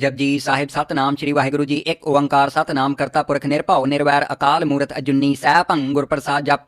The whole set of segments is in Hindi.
ਜਪਜੀ ਸਾਹਿਬ ਸਤਨਾਮ ਸ੍ਰੀ ਵਾਹਿਗੁਰੂ ਜੀ ਇੱਕ ਓੰਕਾਰ ਸਤਨਾਮ ਕਰਤਾ ਪੁਰਖ ਨਿਰਭਉ ਨਿਰਵੈਰ ਅਕਾਲ ਮੂਰਤ ਅਜੁਨੀ ਸਹਿ ਭੰਗ ਗੁਰ ਪ੍ਰਸਾਦ ਜਪ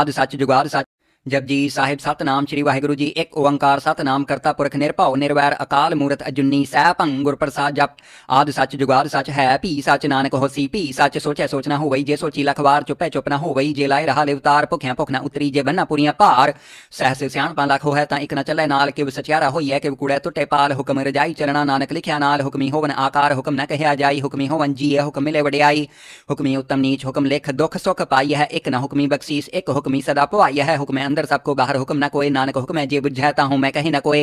ਆਦ ਸੱਚ ਜੁਗਾਦ ਸੱਚ जब जपजी साहिब नाम श्री वाहगुरु जी एक ओवंकार नाम करता पुरख निर्भव निर्वैर अकाल मूर्त अजुनी सह भंग गुरप्रसाद जप आदि सच जुगाद सच है पी सच नानक हो सी पी सच सोच सोचना हो वही जे सोची लखबार चुप है हो वही जे लाए रहा लिवतार भुखिया भुखना उतरी जे बन्ना पूरी पार सह से सियाणपा लख हो है तो एक न चल नाल किव सचियारा हो है किव कूड़ै तुटे पाल हुक्म रजाई चलना नानक लिखया नाल हुक्मी होवन आकार हुक्म न कह जाई हुक्मी होवन जी ए हुक्म मिले वड्याई हुक्मी उत्तम नीच हुक्म लिख दुख सुख पाई है एक न हुक्मी बख्शीस एक हुक्मी सदा पवाई है हुक्म अंदर सबको बाहर हुक्म ना कोई नानक हुक्म है जे बुझाता हूँ मैं कहीं ना कोई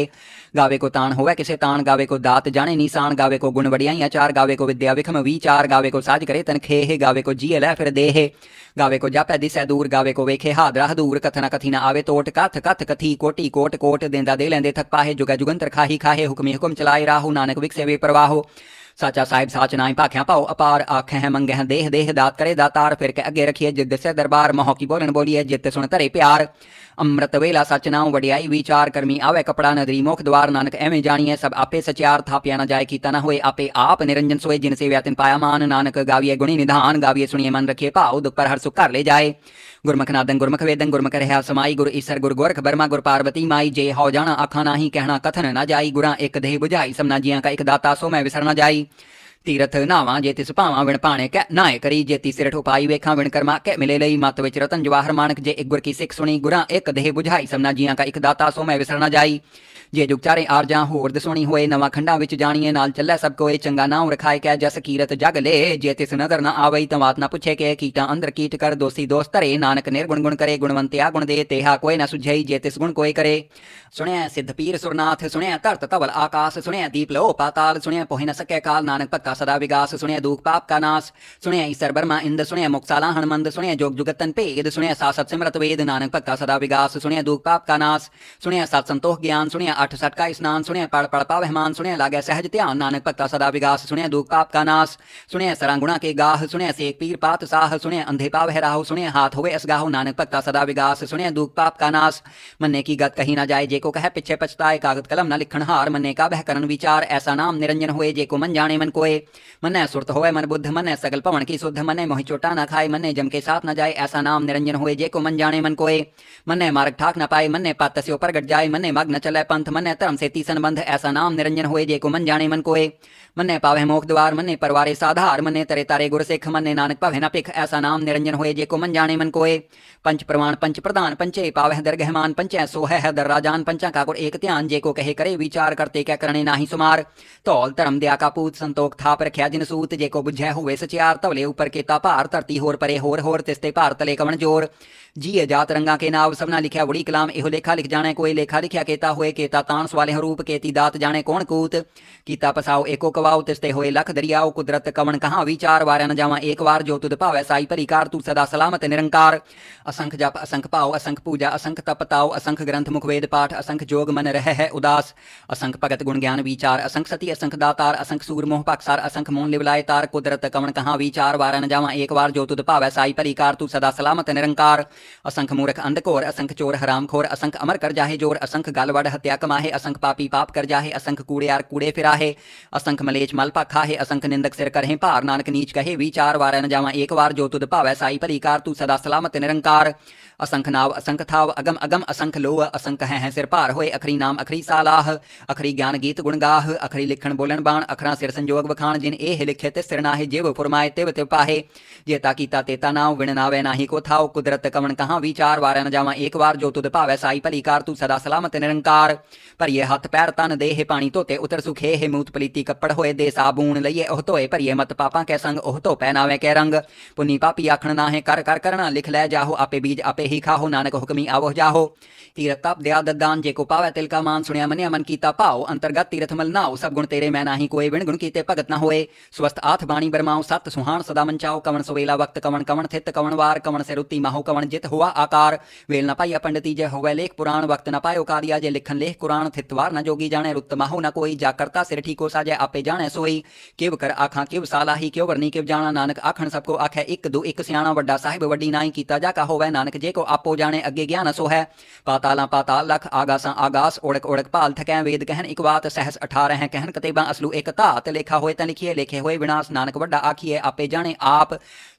गावे को तान होवे किसे तान गावे को दात जाने निशान गावे को गुण बढ़िया या चार गावे को विद्या विखम वी चार गावे को साज करे तन खे गावे को जी लह फिर देहे गावे को जापै दिस दूर गावे को वेखे हादरा हदूर कथना कथी ना आवे तोट कथ कथ कथी कोटी कोट कोट देंदा दे लेंदे थक पाहे जुगा जुगंतर खाही खाहे हुक्मी हुक्म चलाए राहु नानक विकसे वे प्रवाहो साचा साहिब साच नाई भाख्या पाओ अपार आख है मंगह देह देह दात करे दातार फिर के अगे रखिए जिद से दरबार मोह की बोलन बोलिए जित सुन तरे प्यार अमृत वेला सच नाउ वडियाई विचार करमी आवे कपड़ा नदरी मोख द्वार नानक एवं जानिए सब आपे सचार था प्या जाए कीता न हुए आपे आप निरंजन सोए जिनसे व्यातिन पाया मान नानक गाविए गुणी निधान गाविए सुनिए मन रखिए पाओ दुख पर हर सुख कर ले जाए गुरमखनादन गुरमुख वेदन गुरमुख रहा समाई गुरु ईसर गुरु गोरख बर्मा गुर पार्वती माई जे हो जाना आखा नाही कहना कथन न जाई गुरा एक देह बुझाई समना जिया का एक दाता सो मैं विसर न जाई तीरथ नावा जे सुपावा पावा विण पाने कै नाए करी जे सिरठ उपाई वेखा विण करमा कै मिले लई मत विच रतन जवाहर मानक जे एक गुर की सिख सुनी गुरा एक देह बुझाई समना जिया का एक दाता सो मैं विसर न जाई जे जुगचारे आर जा होर दसोनी होए नवा खंडा विच जानिए नाल चल सब को चंगा नाउ रखाए कै जस कीरत जग ले जे तिस नजर न आवई तो वात पुछे कह कीटा अंदर कीट कर दोसी दोस्त धरे नानक निर्गुण गुण करे गुणवंत गुण दे तेहा कोय न सुझाई जे तिस गुण कोय करे सुनया सिद्ध पीर सुरनाथ सुनया धरत तवल आकाश सुनया दीप लो पाताल सुनया पोहे न सके काल नानक पक्का सदा विगास सुनया दुख पाप का नाश सुनया ईसर बर्मा इंद सुनया मुक्साला हनुमंद सुनया जोग जुगतन भेद सुनया सासत सिमरत वेद नानक पक्का सदा विगास सुनया दुख पाप का नाश सुनया सत संतोष ज्ञान सुनया अठ सटका स्नान सुने पड़ पड़ पाव हेमान सुने लागे सहज ध्यान नानक भक्ता सदा विगास सुने दुख पाप का नास सुने सरांगुणा के गाह सुने सेक पीर पात साह सुने अंधे पाव है राहु सुने हाथ होवे इस नानक भक्ता सदा विगास सुने दुख पाप का नास मन्ने की गत कहीं ना जाए जे को कहे पिछे पछताए कागत कलम न लिखण हार मन्ने का बह करण विचार ऐसा नाम निरंजन हुए जे को मन जाने मन कोए मन्ने सुरत होवे मन बुद्ध मन्ने सगल पवन की शुद्ध मन्ने मोहि चोटा ना खाए मन्ने जम के साथ न जाए ऐसा नाम निरंजन हुए जे को मन जाने मन कोए मन्ने मार्ग ठाक न पाए मन्ने पात से ऊपर गट जाए मन्ने मग न चले पंथ मन धर्म से संबंध ऐसा नाम निरंजन होए जे को मन जाने मन कोए मन ने पावे मोख द्वार मन ने परवारे साधार मन ने तरे तारे गुरसिख मन ने नानक पावे ना पिख ऐसा नाम निरंजन होए जे को मन जाने मन कोए पंच प्रमाण पंच प्रदान पंचे पावे दरगहमान पंचे सो है दर राजान पंचा का गुर एक ध्यान जे को कहे करे विचार करते क्या करने नाही सुमार धौल धर्म दया का पूत संतोख थाप रख्या जिन सूत जे को बुझे हुए सचियार तवले ऊपर के ता पार धरती होर परे होर होर तिस्ते पार तले कवन जोर जिये जात रंगा के नाव सबना लिखा बुड़ी कलाम एहो लेखा लिख जाने कोई लेखा लिखा केता हुए केता ਕੀਤਾ ਤਾਣ ਸਵਾਲੇ ਹਰੂਪ ਕੇਤੀ ਦਾਤ ਜਾਣੇ ਕੌਣ ਕੂਤ ਕੀਤਾ ਪਸਾਓ ਏਕੋ ਕਵਾਉ ਤਿਸਤੇ ਹੋਏ ਲਖ ਦਰਿਆਉ ਕੁਦਰਤ ਕਵਣ ਕਹਾ ਵਿਚਾਰ ਵਾਰਿਆ ਨ ਜਾਵਾਂ ਏਕ ਵਾਰ ਜੋ ਤੁਧ ਭਾਵੈ ਸਾਈ ਭਰੀ ਕਾਰ ਤੂੰ ਸਦਾ ਸਲਾਮਤ ਨਿਰੰਕਾਰ ਅਸੰਖ ਜਪ ਅਸੰਖ ਭਾਉ ਅਸੰਖ ਪੂਜਾ ਅਸੰਖ ਤਪ ਤਾਉ ਅਸੰਖ ਗ੍ਰੰਥ ਮੁਖ ਵੇਦ ਪਾਠ ਅਸੰਖ ਜੋਗ ਮਨ ਰਹਿ ਹੈ ਉਦਾਸ ਅਸੰਖ ਭਗਤ ਗੁਣ ਗਿਆਨ ਵਿਚਾਰ ਅਸੰਖ ਸਤੀ ਅਸੰਖ ਦਾਤਾਰ ਅਸੰਖ ਸੂਰ ਮੋਹ ਪਕਸਾਰ ਅਸੰਖ ਮੋਨ ਲਿਵਲਾਏ ਤਾਰ ਕੁਦਰਤ ਕਵਣ ਕਹਾ ਵਿਚਾਰ ਵਾਰਿਆ ਨ ਜਾਵਾਂ ਏਕ ਵਾਰ ਜੋ ਤੁਧ ਭਾਵੈ ਸਾਈ ਭਰੀ ਕਾਰ ਤੂੰ ਸਦਾ ਸਲਾਮਤ ਨਿਰੰਕਾਰ ਅਸੰਖ ਮੂਰਖ ਅੰਧਕੋਰ ਅਸੰਖ ਚੋਰ ਹਰਾਮਖੋਰ ਅਸੰਖ ਅਮਰ ਕਰ ਜਾਹੇ ਜੋਰ ਅਸੰਖ ਗਲਵੜ ਹਤਿਆ कमाहे असंख पापी पाप कर जाहे असंख कूड़े आर कूड़े फिराहे असंख मलेच मलपा खाहे असंख निंदक सिर करहे पार नानक नीच कहे विचार वार न जावा एक बार जो तुद भावै साई भली कार तू सदा सलामत निरंकार असंख नाव असंख थाव अगम अगम असंख लोह असंख है, है सिर पार होए अखरी नाम अखरी सालाह अखरी ज्ञान गीत गुण गाह अखरी लिखण बोलन बाण अखरा सिर संजोग वखान जिन एह लिखे ते सिर नाहे जेव फुरमाए तिव तिव पाहे जेता कीता तेता नाव विण नावे नाही को थाओ कुदरत कवन कहाँ विचार वार न जावा एक बार जो तुद भावै साई भली कार तू सदा सलामत निरंकार ਭਰੀਏ ਹੱਥ ਪੈਰ ਤਨ ਦੇਹ ਪਾਣੀ ਧੋਤੇ ਉਤਰ ਸੁਖੇ ਹੈ ਮੂਤ ਪਲੀਤੀ ਕੱਪੜ ਹੋਏ ਦੇ ਸਾਬੂਨ ਲਈਏ ਉਹ ਧੋਏ ਭਰੀਏ ਮਤ ਪਾਪਾਂ ਕੈ ਸੰਗ ਉਹ ਧੋ ਪਹਿਨਾਵੇ ਕੈ ਰੰਗ ਪੁਨੀ ਪਾਪੀ ਆਖਣ ਨਾ ਹੈ ਕਰ ਕਰ ਕਰਣਾ ਲਿਖ ਲੈ ਜਾਹੋ ਆਪੇ ਬੀਜ ਆਪੇ ਹੀ ਖਾਹੋ ਨਾਨਕ ਹੁਕਮੀ ਆਵੋ ਜਾਹੋ ਤੀਰਥ ਤਪ ਦਿਆ ਦਦਾਨ ਜੇ ਕੋ ਪਾਵੇ ਤਿਲ ਕਾ ਮਾਨ ਸੁਣਿਆ ਮਨਿਆ ਮਨ ਕੀਤਾ ਪਾਓ ਅੰਤਰਗਤ ਤੀਰਥ ਮਲ ਨਾਉ ਸਭ ਗੁਣ ਤੇਰੇ ਮੈਂ ਨਾਹੀ ਕੋਈ ਵਿਣ ਗੁਣ ਕੀਤੇ ਭਗਤ ਨਾ ਹੋਏ ਸਵਸਤ ਆਥ ਬਾਣੀ ਬਰਮਾਉ ਸਤ ਸੁਹਾਣ ਸਦਾ ਮਨਚਾਉ ਕਵਣ ਸਵੇਲਾ ਵਕਤ ਕਵਣ ਕਵਣ ਥਿਤ ਕਵਣ ਵਾਰ ਕਵਣ ਸਿਰੁਤੀ ਮਾਹੋ ਕਵਣ ਜਿਤ ਹੋਆ ਆਕਾਰ ਵੇਲ ਨਾ ਪਾਈਆ ਪੰਡਤੀ ਜੇ ਹੋਵੇ ਲੇਖ ਪੁਰਾਣ ਵਕਤ ਨਾ ਪਾਇਓ ਕਾਦੀਆ ਜੇ ਲਿਖਣ ਲੇਖ पुराण थितवार न जोगी जाने रुत माहु न कोई जा करता सिर ठीक साजे आपे जाने सोई किव कर आखा किव साला ही क्यों वरनी किव जाना नानक आखण सबको आखे एक दो एक सियाणा वड्डा साहिब वड्डी नाई कीता जा का होवे नानक जे को आपो जाने अगे ज्ञान सो है पाताला पाताल लख आगासा आगास ओड़क ओड़क पाल थकै वेद कहन इक बात सहस अठारह है कहन कतेबा असलू एक धात लेखा होए ता लिखिए लेखे होए विनाश नानक वड्डा आखिए आपे जाने आप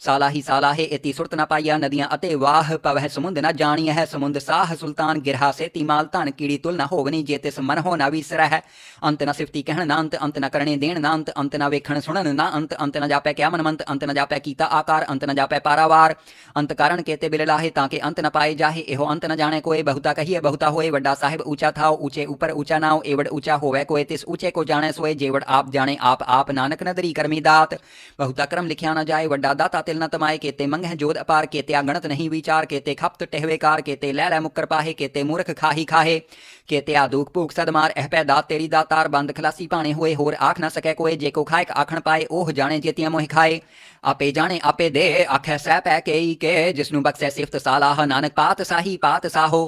साला ही साला हे इति सुरत न पाइया नदियां अते वाह पवह समुंद न जानिए है समुंद साह सुल्तान गिरहा से तिमाल धन कीड़ी तुल न होवनी ਆਪਣੀ ਜੇਤੇ ਸਮਨ ਹੋ ਨਾ ਵਿਸਰੈ ਹੈ ਅੰਤ ਨ ਸਿਫਤੀ ਕਹਿਣ ਨਾ ਅੰਤ ਅੰਤ ਨ ਕਰਨੇ ਦੇਣ ਨਾ ਅੰਤ ਅੰਤ ਨ ਵੇਖਣ ਸੁਣਨ ਨਾ ਅੰਤ ਅੰਤ ਨ ਜਾਪੈ ਕਿਆ ਮਨਮੰਤ ਅੰਤ ਨ ਜਾਪੈ ਕੀਤਾ ਆਕਾਰ ਅੰਤ ਨ ਜਾਪੈ ਪਾਰਾਵਾਰ ਅੰਤ ਕਾਰਨ ਕੇਤੇ ਬਿਲ ਲਾਹੇ ਤਾਂ ਕਿ ਅੰਤ ਨ ਪਾਏ ਜਾਹੇ ਇਹੋ ਅੰਤ ਨ ਜਾਣੇ ਕੋਏ ਬਹੁਤਾ ਕਹੀਏ ਬਹੁਤਾ ਹੋਏ ਵੱਡਾ ਸਾਹਿਬ ऊंचा था ऊंचे ऊपर ऊंचा नाव एवड ऊंचा होवे कोय तिस ऊंचे को जाने सोए जेवड आप जाने आप आप नानक नदरी कर्मी दात बहुता क्रम लिखिया न जाए वड्डा दाता तिल न तमाए केते मंग है जोध अपार केते अगणत नहीं विचार केते खप्त टहवेकार केते लै लै मुक्कर पाहे केते मूर्ख खाही खाहे के त्या दुख भूख सदमार एह पैदा तेरी दा तार बंद खलासी पाने होए होर आख ना सके कोए जे को खाए आखण पाए ओह जाने जेतिया मोहि खाए आपे जाने आपे दे आखे सह पै के ई के जिसनु बख्शे सिफत सालाह नानक पात साही पात साहो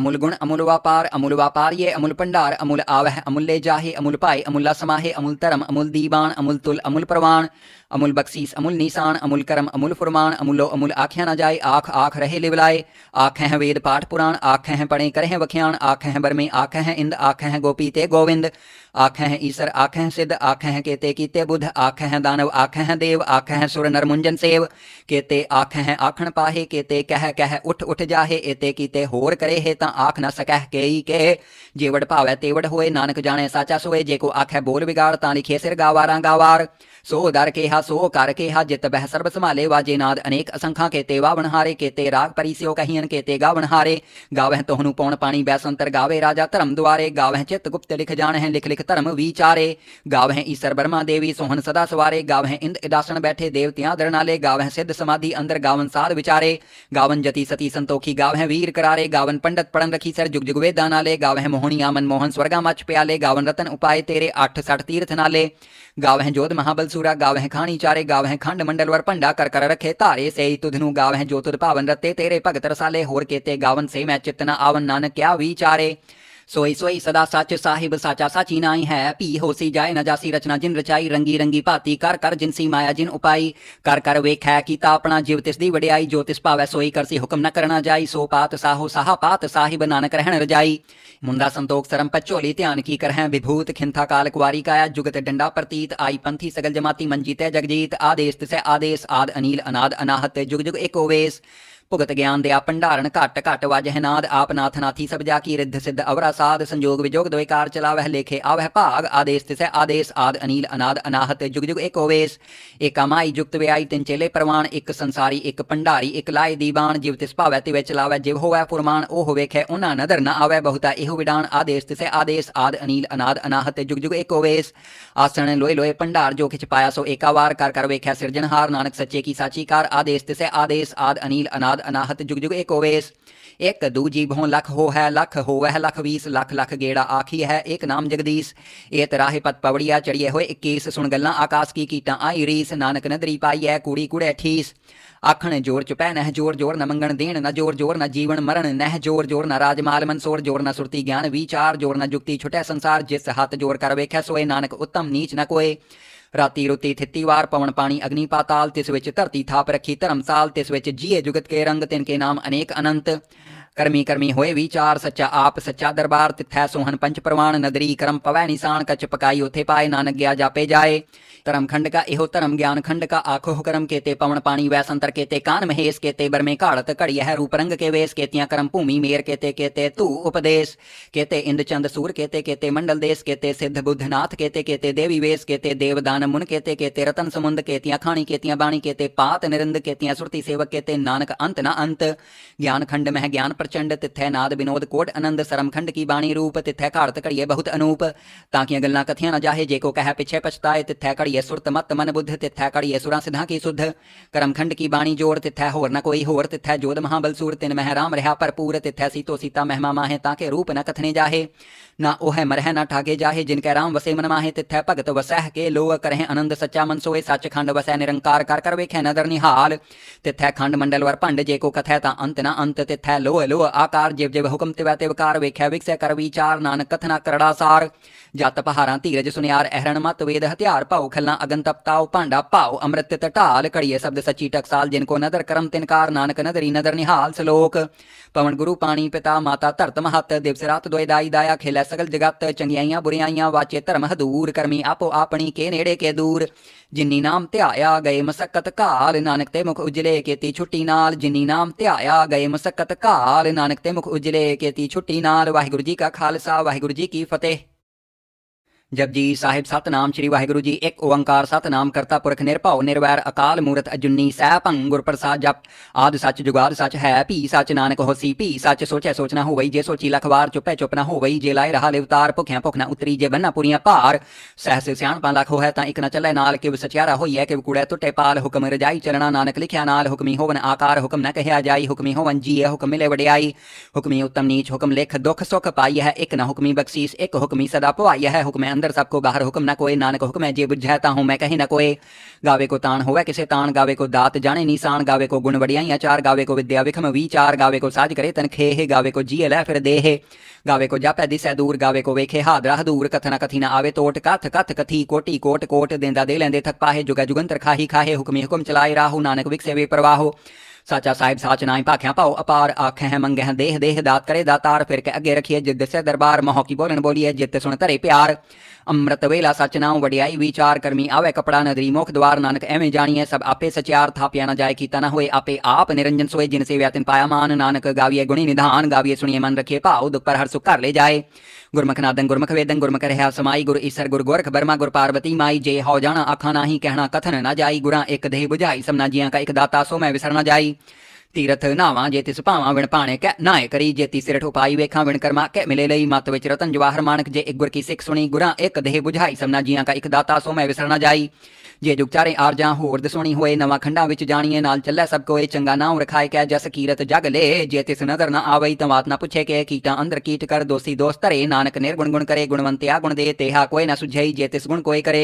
अमूल गुण अमूल व्यापार अमूल व्यापार ये अमूल भंडार अमूल आवह अमूल ले जाहे अमूल पाए अमूला समाहे अमूल धर्म अमूल दीवान अमूल तुल अमूल प्रवान अमुल बख्शीस अमुल निशान अमुल करम अमूल फुरमान अमुलो अमुल आख्या न जाए आख आख रहे लिवलाए आख हैं वेद पाठ पुराण आख हैं पढ़े करें वख्यान आख हैं बरमे आख हैं इंद आख हैं गोपी ते गोविंद आखें ईसर आखें सिद्ध आखें केते कीते बुध आखें दानव आखें देव आखें सुर नरमुंजन सेव केते आखें आखण पाहे केते कह कह उठ उठ जाहे एते कीते होर करे हे ता आख न सकह केई के जेवड़ भावै तेवड़ होए नानक जाने साचा सोए जे को आखे बोल बिगाड़ ता लिखे सिर गावारा गावार सो दर केहा सो कर केहा जित बह सर्ब संभाले वाजे नाद अनेक असंखा केते वावण हारे केते राग परी परिस्यो कहियन केते गावण हारे गावह तोहनु पौन पानी बैसंतर गावे राजा धर्म द्वारे गावह चित गुप्त लिख जान लिख लिख सिख धर्म विचारे गाव है ईसर बर्मा देवी सोहन सदा सवारे गाव है इंद इदासन बैठे देवतियां दरनाले गाव है सिद्ध समाधि अंदर गावन साध विचारे गावन जति सती संतोखी गाव है वीर करारे गावन पंडित पढ़न रखी सर जुग जुगवे दानाले गाव है आमन मोहन स्वर्गा मच प्याले गावन रतन उपाय तेरे आठ सठ तीर्थ नाले गाव है जोध महाबल सूरा गाव है खानी चारे गाव है खंड मंडल वर पंडा कर कर रखे तारे से तुधनु गाव है जो पावन रते तेरे भगत रसाले होर केते गावन से मैं चितना आवन नानक क्या विचारे सोई सोई सदा सच साहिब साचा साची नाई है पी होसी जाए नजासी रचना जिन रचाई रंगी रंगी भाती कर कर जिनसी माया जिन उपाई कर कर वेख है कीता अपना जीव तिस दी वडियाई जो तिस भावै सोई करसी हुक्म न करना जाई सो पात साहो साहा पात साहिब नानक रहन रजाई मुंदा संतोख सरम पचोली ध्यान की कर है विभूत खिंथा काल कुवारी काया जुगत डंडा प्रतीत आई पंथी सगल जमाती मनजीते जगजीत आदेश तिसे आदेश आद अनिल अनाद अनाहत जुग जुग एक ओवेश ਭੁਗਤ ਗਿਆਨ ਦੇ ਆ ਭੰਡਾਰਨ ਘਟ ਘਟ ਵਜ ਹੈ ਨਾਦ ਆਪ ਨਾਥ ਨਾਥੀ ਸਭ ਜਾ ਕੀ ਰਿੱਧ ਸਿੱਧ ਅਵਰਾ ਸਾਧ ਸੰਜੋਗ ਵਿਜੋਗ ਦੋਇਕਾਰ ਚਲਾਵਹਿ ਲੇਖੇ ਆਵਹਿ ਭਾਗ ਆਦੇਸ ਤਿਸੈ ਆਦੇਸ ਆਦ ਅਨੀਲ ਅਨਾਦ ਅਨਾਹਤ ਜੁਗ ਜੁਗ ਏਕ ਹੋਵੇਸ ਏਕਾਮਾਈ ਜੁਗਤ ਵਿਆਈ ਤਿੰਨ ਚੇਲੇ ਪ੍ਰਵਾਣ ਇੱਕ ਸੰਸਾਰੀ ਇੱਕ ਭੰਡਾਰੀ ਇੱਕ ਲਾਏ ਦੀਬਾਨ ਜਿਵ ਤਿਸ ਭਾਵੈ ਤਿਵੈ ਚਲਾਵੈ ਜਿਵ ਹੋਵੈ ਪੁਰਮਾਨ ਉਹ ਹੋਵੇਖੈ ਉਹਨਾਂ ਨਦਰ ਨ ਆਵੈ ਬਹੁਤਾ ਇਹੋ ਵਿਡਾਨ ਆਦੇਸ ਤਿਸੈ ਆਦੇਸ ਆਦ ਅਨੀਲ ਅਨਾਦ ਅਨਾਹਤ ਜੁਗ ਜੁਗ ਏਕ ਹੋਵੇਸ ਆਸਣ ਲੋਏ ਲੋਏ ਭੰਡਾਰ ਜੋ ਖਿਚ ਪਾਇਆ ਸੋ ਏਕਾਵਾਰ ਕਰ ਕਰ ਵੇਖਿਆ ਸਿਰਜਣਹਾਰ ਨਾਨਕ ਸੱਚੇ ਕੀ ਸਾਚੀ ਕਾਰ ਆਦੇਸ ਤਿਸੈ ਆਦੇਸ ਆਦ ਅਨੀਲ ਅਨਾਦ अनाद अनाहत जुग जुग एक ओवेस एक दूजी भों लख हो है लख हो वह लख बीस लख लख गेड़ा आखी है एक नाम जगदीश ए तराहे पत पवड़िया चढ़िए हुए इक्कीस सुन गल्ला आकाश की कीटा आई रीस नानक नदरी पाई है कूड़ी कूड़े ठीस आखण जोर चुपै नह जोर जोर न मंगण देण न जोर जोर न जीवन मरण नह जोर जोर न राजमाल मनसोर जोर न सुरती ज्ञान विचार जोर न जुक्ति छुटै संसार जिस हाथ जोर कर वेख सोए नानक उत्तम नीच न कोय ਰਾਤੀ ਰੁਤੀ ਥਿੱਤੀ ਵਾਰ ਪਵਨ ਪਾਣੀ ਅਗਨੀ ਪਾਤਾਲ ਤਿਸ ਵਿੱਚ ਧਰਤੀ ਥਾਪ ਰੱਖੀ ਧਰਮਸਾਲ ਤਿਸ ਵਿੱਚ ਜੀਏ ਜੁਗਤ ਕੇ ਰੰਗ ਤਿਨ ਕੇ ਨਾਮ ਅਨੇਕ ਅਨੰਤ करमी करमी होए विचार सच्चा आप सच्चा दरबार तिथै सोहन पंच प्रवाण नदरी करम पवै निशान कच पकाई उथे पाए नानक गया जापे जाए धर्म खंड का इहो धर्म ज्ञान खंड का आखो करम केते पवन पानी वैसंतर केते कान महेश केते बरमे घाड़त घड़ी है रूप रंग के वेश केतिया करम भूमि मेर केते केते तू उपदेश केते इंद चंद सूर केते केते मंडल देश केते सिद्ध बुद्ध नाथ केते केते देवी वेश केते देवदान मुन केते केते रतन समुंद केतिया खाणी केतिया बाणी केते पात निरंद केतिया सुरती सेवक केते नानक अंत न अंत ज्ञान खंड मह ज्ञान प्रचंड तिथै नाद विनोद कोट आनंद सरमखंड की बाणी रूप तिथै घाड़त घड़िए बहुत अनूप ताकि गल्लां कथिया न जाहे जे को कह पिछे पछताए तिथै घड़िए सुरत मत मन बुद्ध तिथै घड़िए सुरा सिधा की सुध करमखंड की बाणी जोड़ तिथै होर न कोई होर तिथै महाबल सूर तिन मह राम रहा भरपूर तिथै सीतो सीता मेहमा माहे ताके रूप न कथने जाहे ना ओह मरह ना ठागे जाहे जिनके राम वसे मन माहे तिथै भगत वसह के लोह करह आनंद सच्चा मन सोए सच खंड वसै निरंकार कर कर वेखै नदर निहाल तिथै खंड मंडल वर भंड जे को कथै ता अंत न अंत तिथै लोह लोह शिव आकार जेव जेव हुकम तिव तिव कार वेख्या विक्सय कर विचार नानक कथना करड़ा सार जात पहारा धीरज सुनियार अहरण मत वेद हथियार पाओ खलना अगन तपताओ भांडा पाओ अमृत तटाल कड़िए शब्द सची टकसाल जिनको नदर करम तिनकार नानक नदरी नदर निहाल सलोक पवन गुरु पाणी पिता माता धरत महत दिवस रात दुए दाई दाया खेलै सगल जगत चंगियाइयां बुरियाइयां वाचे धर्म दूर कर्मी आपो आपनी के नेड़े के दूर जिन्नी नाम ਧਿਆਇਆ ਗਏ ਮਸਕਤ ਘਾਲ ਨਾਨਕ ਤੇ ਮੁਖ ਉਜਲੇ ਕੀਤੀ ਛੁੱਟੀ ਨਾਲ ਜਿਨੀ ਨਾਮ ਧਿਆਇਆ ਗਏ ਮਸਕਤ ਘਾਲ ਨਾਨਕ ਤੇ ਮੁਖ ਉਜਲੇ ਕੀਤੀ ਛੁੱਟੀ ਨਾਲ ਵਾਹਿਗੁਰੂ ਜੀ ਕਾ ਖਾਲਸਾ ਵਾਹਿਗੁਰੂ ਜੀ ਕੀ ਫਤਿਹ जब जपजी साहिब नाम श्री वाहगुरु जी एक ओंकार नाम करता पुरख निरभव निरवैर अकाल मूर्त अजुनी सैपं गुरप्रसाद जप आदि सच जुगाद सच है भी सच नानक होसी भी सच सोच सोचना हो वही जे सोची लखबार चुपै चुपना हो वही जे लाए रहा लिवतार भुख्या भुखना उतरी जे बन्ना पूरी भार सहस स्याणपा लख हो है तो न चलै नाल किव सचारा हो किव कूड़ै तुटे पाल हुक्म रजाई चलना नानक लिख्या नाल हुक्मी होवन आकार हुक्म न कह जाई हुक्मी होवन जी ए हुक्म मिले वड्याई हुक्मी उत्तम नीच हुक्म लिख दुख सुख पाई है एक न हुक्मी बख्शीस एक हुक्मी सदा पवाई है हुक्म अंदर सबको बाहर हुक्म ना कोई नानक हुक्म है जे बुझाता हूँ मैं कहीं ना कोई गावे को तान होगा किसे तान गावे को दात जाने निशान गावे को गुण बढ़िया चार गावे को विद्या विखम वी चार गावे को साज करे तन खेहे गावे को जी लै फिर देहे गावे को जापै दिसै दूर गावे को वेखे हादरा दूर कथना कथी ना आवे तोट कथ कथ कथी कोटी कोट कोट देंदा दे लेंदे थक पाहे जुगा जुगंतर खाही खाहे हुक्मी हुक्म चलाए राहु नानक विकसे वे प्रवाहो साचा साहिब साच नाई भाख्या पाओ अपार आख है मंग है देह देह दात करे दातार फिर के अगे रखिए जिद से दरबार मोहकी बोलन बोलिए जित सुन धरे प्यार अमृत वेला सचनाओ वडियाई विचार करमी आवे कपड़ा नदरी मुख द्वार नानक एवं जानिए सब आपे सचियार थापिया न जाए कीता तना हुए आपे आप निरंजन सोए जिनसे व्यतिन पाया मान नानक गाविये गुणी निधान गाविये सुनिए मन रखिए पाओ दुख पर हर सुख कर ले जाए गुरमुख नादन गुरमुख वेदन गुरमुख रहा समाई गुरु ईसर गुरु गोरख बर्मा गुरु पार्वती माई जे हो जाना आखा ना ही कहना कथन न जाई गुरा एक देह बुझाई समना जिया का एक दाता सो मैं विसर न जाई तीरथ नावा जेति सुभावा विण पाणे कै नाय करी जेती सिरठ उपाई वेखा विण करमा कै मिले लई मत विच रतन जवाहर माणक जे एक गुर की सिख सुनी गुरा एक देह बुझाई समना जिया का एक दाता सो मैं विसरना जाई जे जुगचारे आर जा होर दसोनी होए नवा खंडा विच जानिए नाल चलै सब कोए चंगा नाउ रखाए कै जस कीरत जग ले जे तिस नजर ना आवई त वात ना पुछे कै कीटा अंदर कीट कर दोसी दोस्त तरे नानक निर्गुण गुण करे गुणवंत आ गुण दे तेहा कोए न सुझई जे तिस गुण कोए करे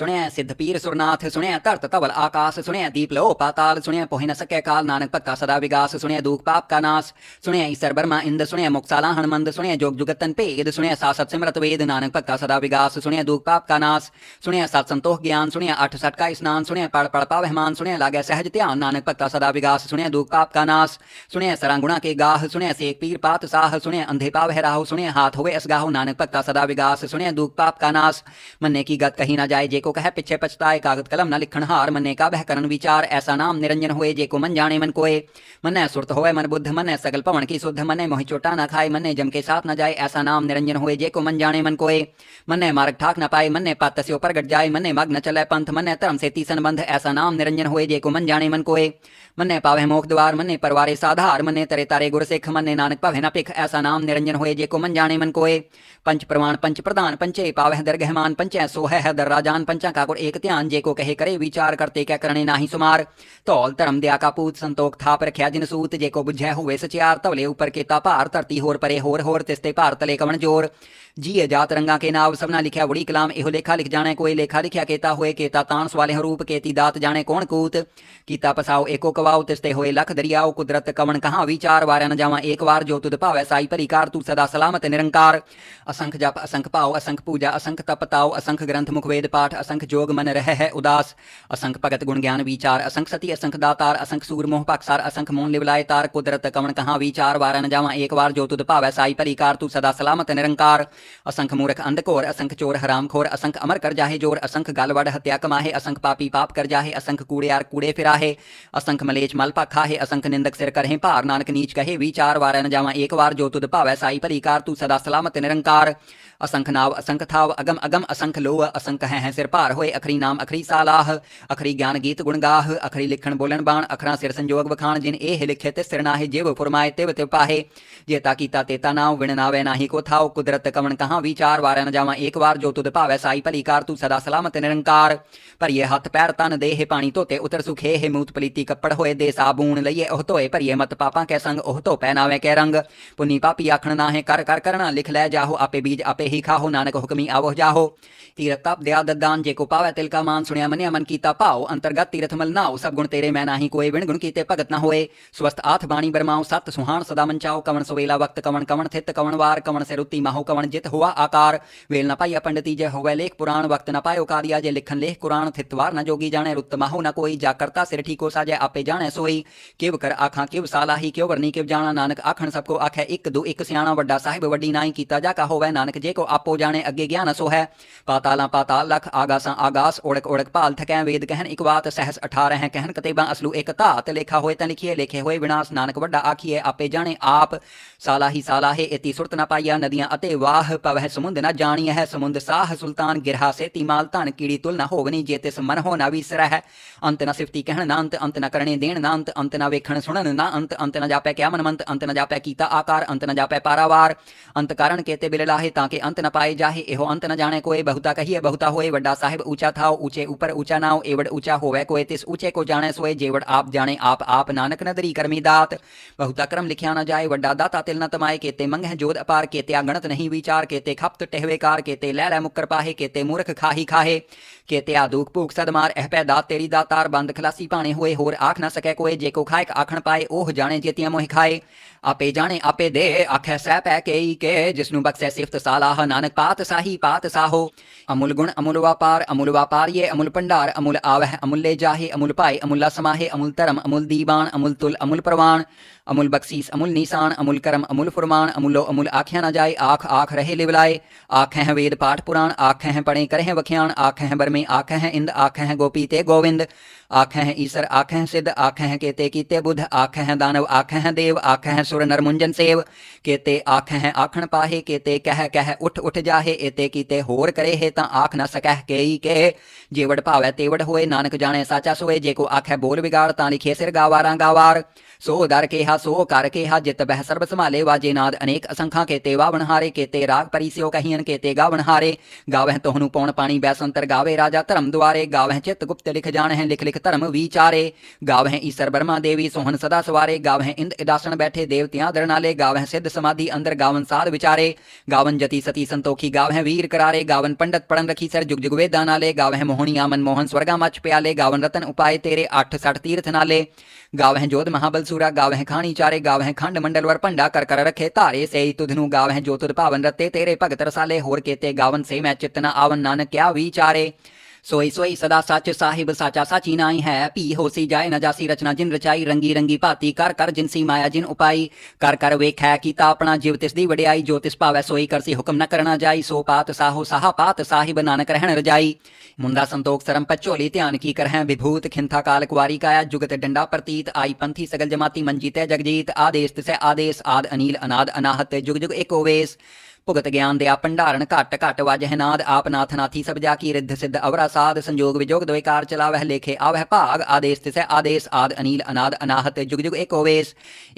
सुनै सिद्ध पीर सुरनाथ सुनै धरत तवल आकाश सुनै दीप लो पाताल सुनै पोहि न सके काल नानक पक्का का सदा विकास सुने दुख पाप का नाश सुने ईश्वर वर्मा इंद सुने मुक्साला हनुमंद सुने जोग जुगतन पेद सुने सासत सिमरत वेद नानक पक्का सदा विकास सुने दुख पाप का नाश सुने सत संतोष ज्ञान सुने अठ सट का स्नान सुने पड़ पड़ पाव हमान सुने लागे सहज ध्यान नानक पक्का सदा विकास सुने दुख पाप का नाश सुने सरंगुणा के गाह सुने शेख पीर पात साह सुने अंधे पाव है राहु सुने हाथ हो अस गाहु नानक पक्का सदा विकास सुने दुख पाप का नाश मन की गत कही ना जाए जे को कह पिछे पछताए कागज कलम न हार मन्ने का बह करण विचार ऐसा नाम निरंजन हुए जे को मन जाने मन कोए मन सुरत होवे मन बुद्ध मन सकल पवन की शुद्ध मने मोहि चोटा न खाए मने जम के साथ न जाए ऐसा नाम निरंजन हुए जे को मन जाने मन कोए मन मार्ग ठाक न पाए मन पात से ऊपर गट जाए मने मग्न चले पंथ मन धर्म से तीसन बंध ऐसा नाम निरंजन हुए जे को मन जाने मन कोए मन पावे मोख द्वार मन परवारे साधार मन तरे तारे गुर सिख मन नानक पावे न पिख ऐसा नाम निरंजन हुए जे को मन जाने मन कोए पंच प्रमाण पंच प्रधान पंचे पावे दरगहमान पंचे सोह है दर राजान पंचा गुर एक ध्यान जे को कहे करे विचार करते क्या करने नाही सुमार तौल धर्म दया का पूत संतोख था ਆਪ ਰੱਖਿਆ ਜਿਨ ਸੂਤ ਜੇ ਕੋ ਬੁਝੈ ਹੋਵੇ ਸਚਿਆਰ ਧਵਲੇ ਉਪਰ ਕੀਤਾ ਭਾਰ ਧਰਤੀ ਹੋਰ ਪਰੇ ਹੋਰ ਹੋਰ ਤਿਸਤੇ ਭਾਰ ਤਲੇ ਕਮਣ ਜੋਰ जी जात रंगा के नाव सबना लिखा बुढ़ी कलाम एहो लेखा लिख जाने कोई लेखा लिखा केता हुए केता तान वाले रूप केती दात जाने कौन कूत कीता पसाओ एको कवाओ तिस्ते हुए लख दरियाओ कुदरत कवन कहाँ विचार वार न जावा एक बार जो तुद भावै साई परिकार तू सदा सलामत निरंकार असंख जप असंख पाओ असंख पूजा असंख तप ताओ असंख ग्रंथ मुख वेद पाठ असंख जोग मन रह है उदास असंख भगत गुण ज्ञान विचार असंख सती असंख दातार असंख सूर मोह पक्षार असंख मोन लिवलाय तार कुदरत कवन कहाँ विचार वार न जावा एक बार जो तुद भावै साई परिकार तू सदा सलामत निरंकार असंख मूर्ख अंधकोर असंख चोर हरामखोर असंख अमर कर जाहे जोर असंख गालवाड़ हत्या कमाहे असंख पापी पाप कर जाहे असंख कूड़े यार कूड़े फिराहे असंख मलेच मलपा खाहे असंख निंदक सिर करहे पार नानक नीच कहे विचार वार न जावा एक बार जो तुद भावै साई भली कार तू सदा सलामत निरंकार असंख नाव असंख थाव अगम अगम असंख लो असंख है हैं सिर भार होए अखरी नाम अखरी सालाह अखरी ज्ञान गीत गुण गाह अखरी लिखण बोलन बाण अखरा सिर संजोग बखान जिन एह लिखे ते सिर नाहे जिव फुरमाए तिव तिव पाहे जेता कीता तेता नाव विण नावे नाही को थाव कुदरत कवन कहाँ विचार वार न जावा एक बार जो तुद भावै साई भली कार तू सदा सलामत निरंकार भरिए हथ पैर तन देह पानी धोते उतर सुखे हे मूत पलीती कपड़ होए दे साबून लइए ओह धोए भरिए मत पापा कै संग ओह धो तो पै नावे कै रंग पुनी पापी आखण नाहे कर कर करना लिख लै जाहो आपे बीज आपे ही खाहो नानक हुक्मी आवो जाहो तीरथ तप दया ददान जे को पावे तिल का मान सुनिया मने अमन कीता पाओ अंतर्गत तीरथ मल नाओ सब गुण तेरे मैं नाही कोई विण गुण कीते भगत न होए स्वस्थ आथ बाणी बरमाओ सत सुहाण सदा मनचाओ कवन सवेला वक्त कवन कवन थित कवन वार कवन से रुति माहो कवन जित हुआ आकार वेल न पाई पंडिती जय होवे लेख पुराण वक्त न पायो कारिया जे लिखन लेख कुरान थितवार न जोगी जाने रुत माहो न कोई जाकरता करता सिर ठीक साजय आपे जाने सोई किव कर आखा किव साला ही क्यों वरनी किव जाना नानक आखन सबको आखे एक दो एक सियाणा वड्डा साहिब वड्डी नाई कीता जा का होवे नानक जे को आपो जाने अगे ज्ञान सो है पाताला पाताल लख आगासा आगास ओड़क ओड़क पाल थकै वेद कहन एक बात सहस अठार है कहन कतेबा असलू एक धात लेखा होए लिखिए लेखे होए विनाश नानक वड्डा आखिए आपे जाने आप साला ही साला है इति सुरत न पाइया नदियां अते वाह पवह समुद न जानी है समुद साह सुल्तान गिरहा से तिमाल धन कीड़ी तुल न होगनी जेते मन हो न सर है अंत न सिफती कहन न अंत अंत न करने देन न अंत अंत न वेखण सुन न अंत अंत न जापै क्या मनमंत अंत न जापै कीता आकार अंत न जापै पारावार अंत कारण केते बिलला लाहे ताके अंत न पाए जाहे एहो अंत न जाने कोय बहुता कही बहुता होए वड्डा साहिब ऊंचा था ऊंचे ऊपर ऊंचा नाव एवड ऊंचा होवे कोए तिस ऊंचे को जाने सोए जेवड आप जाने आप आप नानक नदरी कर्मी दात बहुता कर्म लिखिया न जाए वड्डा दाता तिल न तमाए केते मंग है जोध अपार केते गणत नहीं विचार केते खप्त टहवे कार केते लै लै मुक्कर पाहे केते मूर्ख खाही खाहे केते दुख भूख सदमार एह पै दात तेरी दातार बंद खलासी पाने हुए होर आख न सके कोय जे को खाए आखण पाए ओह जाने जेतिया मोह खाए आपे जाने आपे दे आखे सह पै के जिसनु बख्शे सिफत साला साह नानक पात साही पात साहो अमूल गुण अमूल व्यापार अमूल व्यापार ये अमूल पंडार अमूल आवह अमूल ले जाहे अमूल पाए अमूल्ला समाहे अमूल तरम अमूल दीवान अमूल तुल अमूल प्रवाण अमूल बक्सीस अमूल निशान अमूल करम अमूल फुरमान अमूलो अमूल आख्या न जाए आख आख रहे लिबलाए आख हैं वेद पाठ पुराण आख हैं पढ़े करें वख्याण आख हैं बरमे आख हैं इंद आख हैं गोपी ते गोविंद आख हैं ईसर आख हैं सिद्ध आख हैं केते कीते बुध आख हैं दानव आख हैं देव आख हैं सुर नरमुंजन सेव केते आख हैं आखण पाहे केते कह कह उठ उठ जाहे एते कीते होर करे हे ता आख न सकह के ही के जेवड़ भावै तेवड़ होए नानक जाने साचा सोए जे को आखे बोल बिगाड़ ता लिखे सिर गावारा गावार सो दर हा सो कर हा जित बह सर्व संभाले वाजे नाद अनेक असंखा केते के केते राग सो कहियन केते गावणहारे गावह तोहनु पौन पानी बैसंतर गावे राजा धर्म द्वारे गावह चित गुप्त लिख जान है लिख लिख धर्म विचारे गावह ईसर बर्मा देवी सोहन सदा सवारे गावह इंद इदासन बैठे देवतियां दरनाले गावह सिद्ध समाधि अंदर गावन साध विचारे गावन जति सती संतोखी गावह वीर करारे गावन पंडित पढ़न रखी सर जुग जुग वेदा नाले गावह मोहनिया मनमोहन स्वर्गा मच प्याले गावन रतन उपाय तेरे अठ सठ तीर्थ नाले गाँव है जोत महाबलसूरा गाँव है खानी चारे गाँव है खंड मंडल वर भंडा कर कर रखे तारे से तुधनु गाँव है जोतुद पावन रते तेरे भगत रसाले होर केते गावन से मैं चितना आवन नानक क्या विचारे सोई सोई सदा सच साहिब साचा साची नाई है पी होसी जाए न जासी रचना जिन रचाई रंगी रंगी भाती कर कर जिनसी माया जिन उपाई कर कर वेख है कीता अपना जीव तिस दी वड्याई जो तिस भावै सोई करसी हुक्म न करना जाई सो पात साहो साहा पात साहिब नानक रहन रजाई मुंदा संतोख सरम पचोली ध्यान की कर है विभूत खिंथा काल कुवारी काया जुगत डंडा प्रतीत आई पंथी सगल जमाती मंजीत जगजीत आदेश तिसे आदेश आद अनिल अनाद अनाहत जुग जुग एक ओवेश भुगत गयान दया भंडारण घट घट वज है नाद आप नाथ नाथी सब जा की रिद्ध सिद्ध अवरा साध संयोग विजोग द्विकार चला वह लेखे आवह भाग आदेश तिस आदेश आदि अनिल अनाद अनाहत जुग जुग एक ओवेश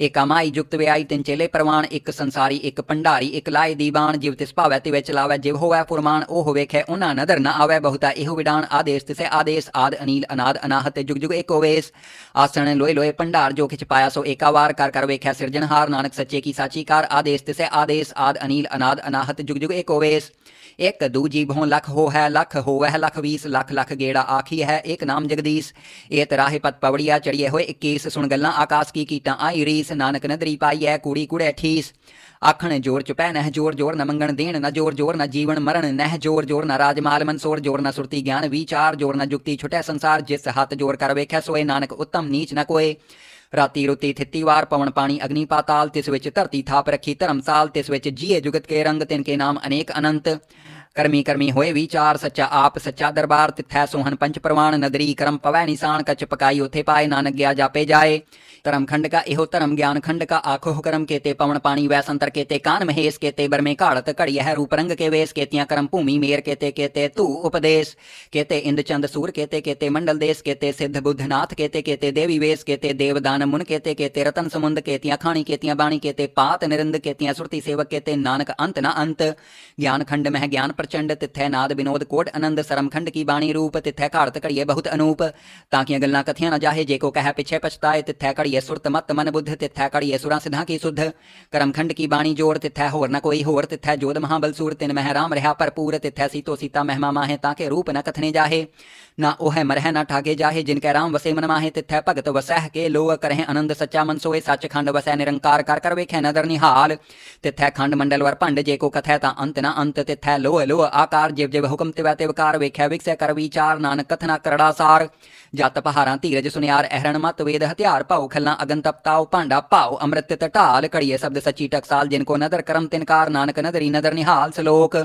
एक अमाई जुगत व्याई तिन चेले प्रवाण एक संसारी एक भंडारी एक लाए दीवान जीव तिस भावै तिवे चलावै जिव होवै पुरमान ओह वेखै उन्ह नदर न आवै बहुता इहो विडान आदेश तिस आदेश आदि अनिल अनाद अनाहत जुग जुग एक ओवेश आसन लोहे लोहे भंडार जो खिच पाया सो एकावार कर कर वेख्या सिरजनहार नानक सचे की साची कार आदेश तिस आदेश आदि अनिल अनाद अनाद अनाहत जुग जुग एक ओवेस एक दूजी भों लख हो है लख हो वह लख बीस लख लख गेड़ा आखी है एक नाम जगदीश ए तराहे पत पवड़िया चढ़िए हो इक्कीस सुन गल आकाश की कीटा आई रीस नानक नदरी पाई है कूड़ी कूड़े ठीस आखण जोर चुपै नह जोर जोर न मंगण देण न जोर जोर न जीवन मरण नह जोर जोर न राजमाल मनसोर जोर न सुरती ज्ञान विचार जोर न जुक्ति छुटै संसार जिस हाथ जोर कर वेख सोए नानक उत्तम नीच न कोय ਰਾਤੀ ਰੁਤੀ ਥਿੱਤੀ ਵਾਰ ਪਵਨ ਪਾਣੀ ਅਗਨੀ ਪਾਤਾਲ ਤਿਸ ਵਿੱਚ ਧਰਤੀ ਥਾਪ ਰੱਖੀ ਧਰਮਸਾਲ ਤਿਸ ਵਿੱਚ ਜੀਏ ਜੁਗਤ ਕੇ ਰੰਗ ਤਿਨ ਕੇ ਨਾਮ ਅਨੇਕ ਅਨੰਤ करमी करमी होए विचार सच्चा आप सच्चा दरबार तिथै सोहन पंच प्रवाण नदरी करम पवै निशान कच पकाई उथे पाए नानक गया जापे जाए धर्म खंड का इहो धर्म ज्ञान खंड का आखो करम केते पवन पानी वैसंतर केते कान महेश केते बरमे काड़त घड़ी है रूप रंग के वेस केतिया करम भूमि मेर केते केते तू उपदेश केते इंद चंद सूर केते केते मंडल देश केते सिद्ध बुद्ध नाथ केते केते देवी वेश केते देवदान मुन केते केते रतन समुद केतिया खाणी केतिया बाणी केते पात निरंद केतिया सुरती सेवक केते नानक अंत न अंत ज्ञान खंड मह ज्ञान प्रचंड तिथै नाद विनोद कोट आनंद सरमखंड की बाणी रूप तिथै घाड़त घड़िए बहुत अनूप ताकिया गल्ला कथिया न जाहे जे को कह पिछे पछताए तिथै घड़िए सुरत मत मन बुद्ध तिथै घड़िए सुरा सिधा की सुध करमखंड की बाणी जोड़ तिथै होर न कोई होर तिथै जोध महाबलसूर तिन मह राम रहा भरपूर तिथै सीतो सीता महमा माहे ताके रूप न कथने जाहे ना ओह मरह ना ठाके जाहे जिनके राम वसे मन माहे तिथै भगत वसह के लोह करह आनंद सच्चा मन सोए सच खंड वसै निरंकार कर कर वेखे नदर निहाल तिथै खंड मंडल वर भंड जे को कथै ता अंत न अंत तिथै लोह लोह आकार जिव जिव हुकम तिवै तिवकार वेख्या विकसै कर विचार नानक कथना करड़ा सार जत पहारा धीरज सुनियार अहरण मत वेद हथियार भाओ खलना अगन तपताओ भांडा भाओ अमृत तटाल घड़िए शब्द सची टकसाल जिनको नदर करम तिनकार नानक नदरी नदर निहाल सलोक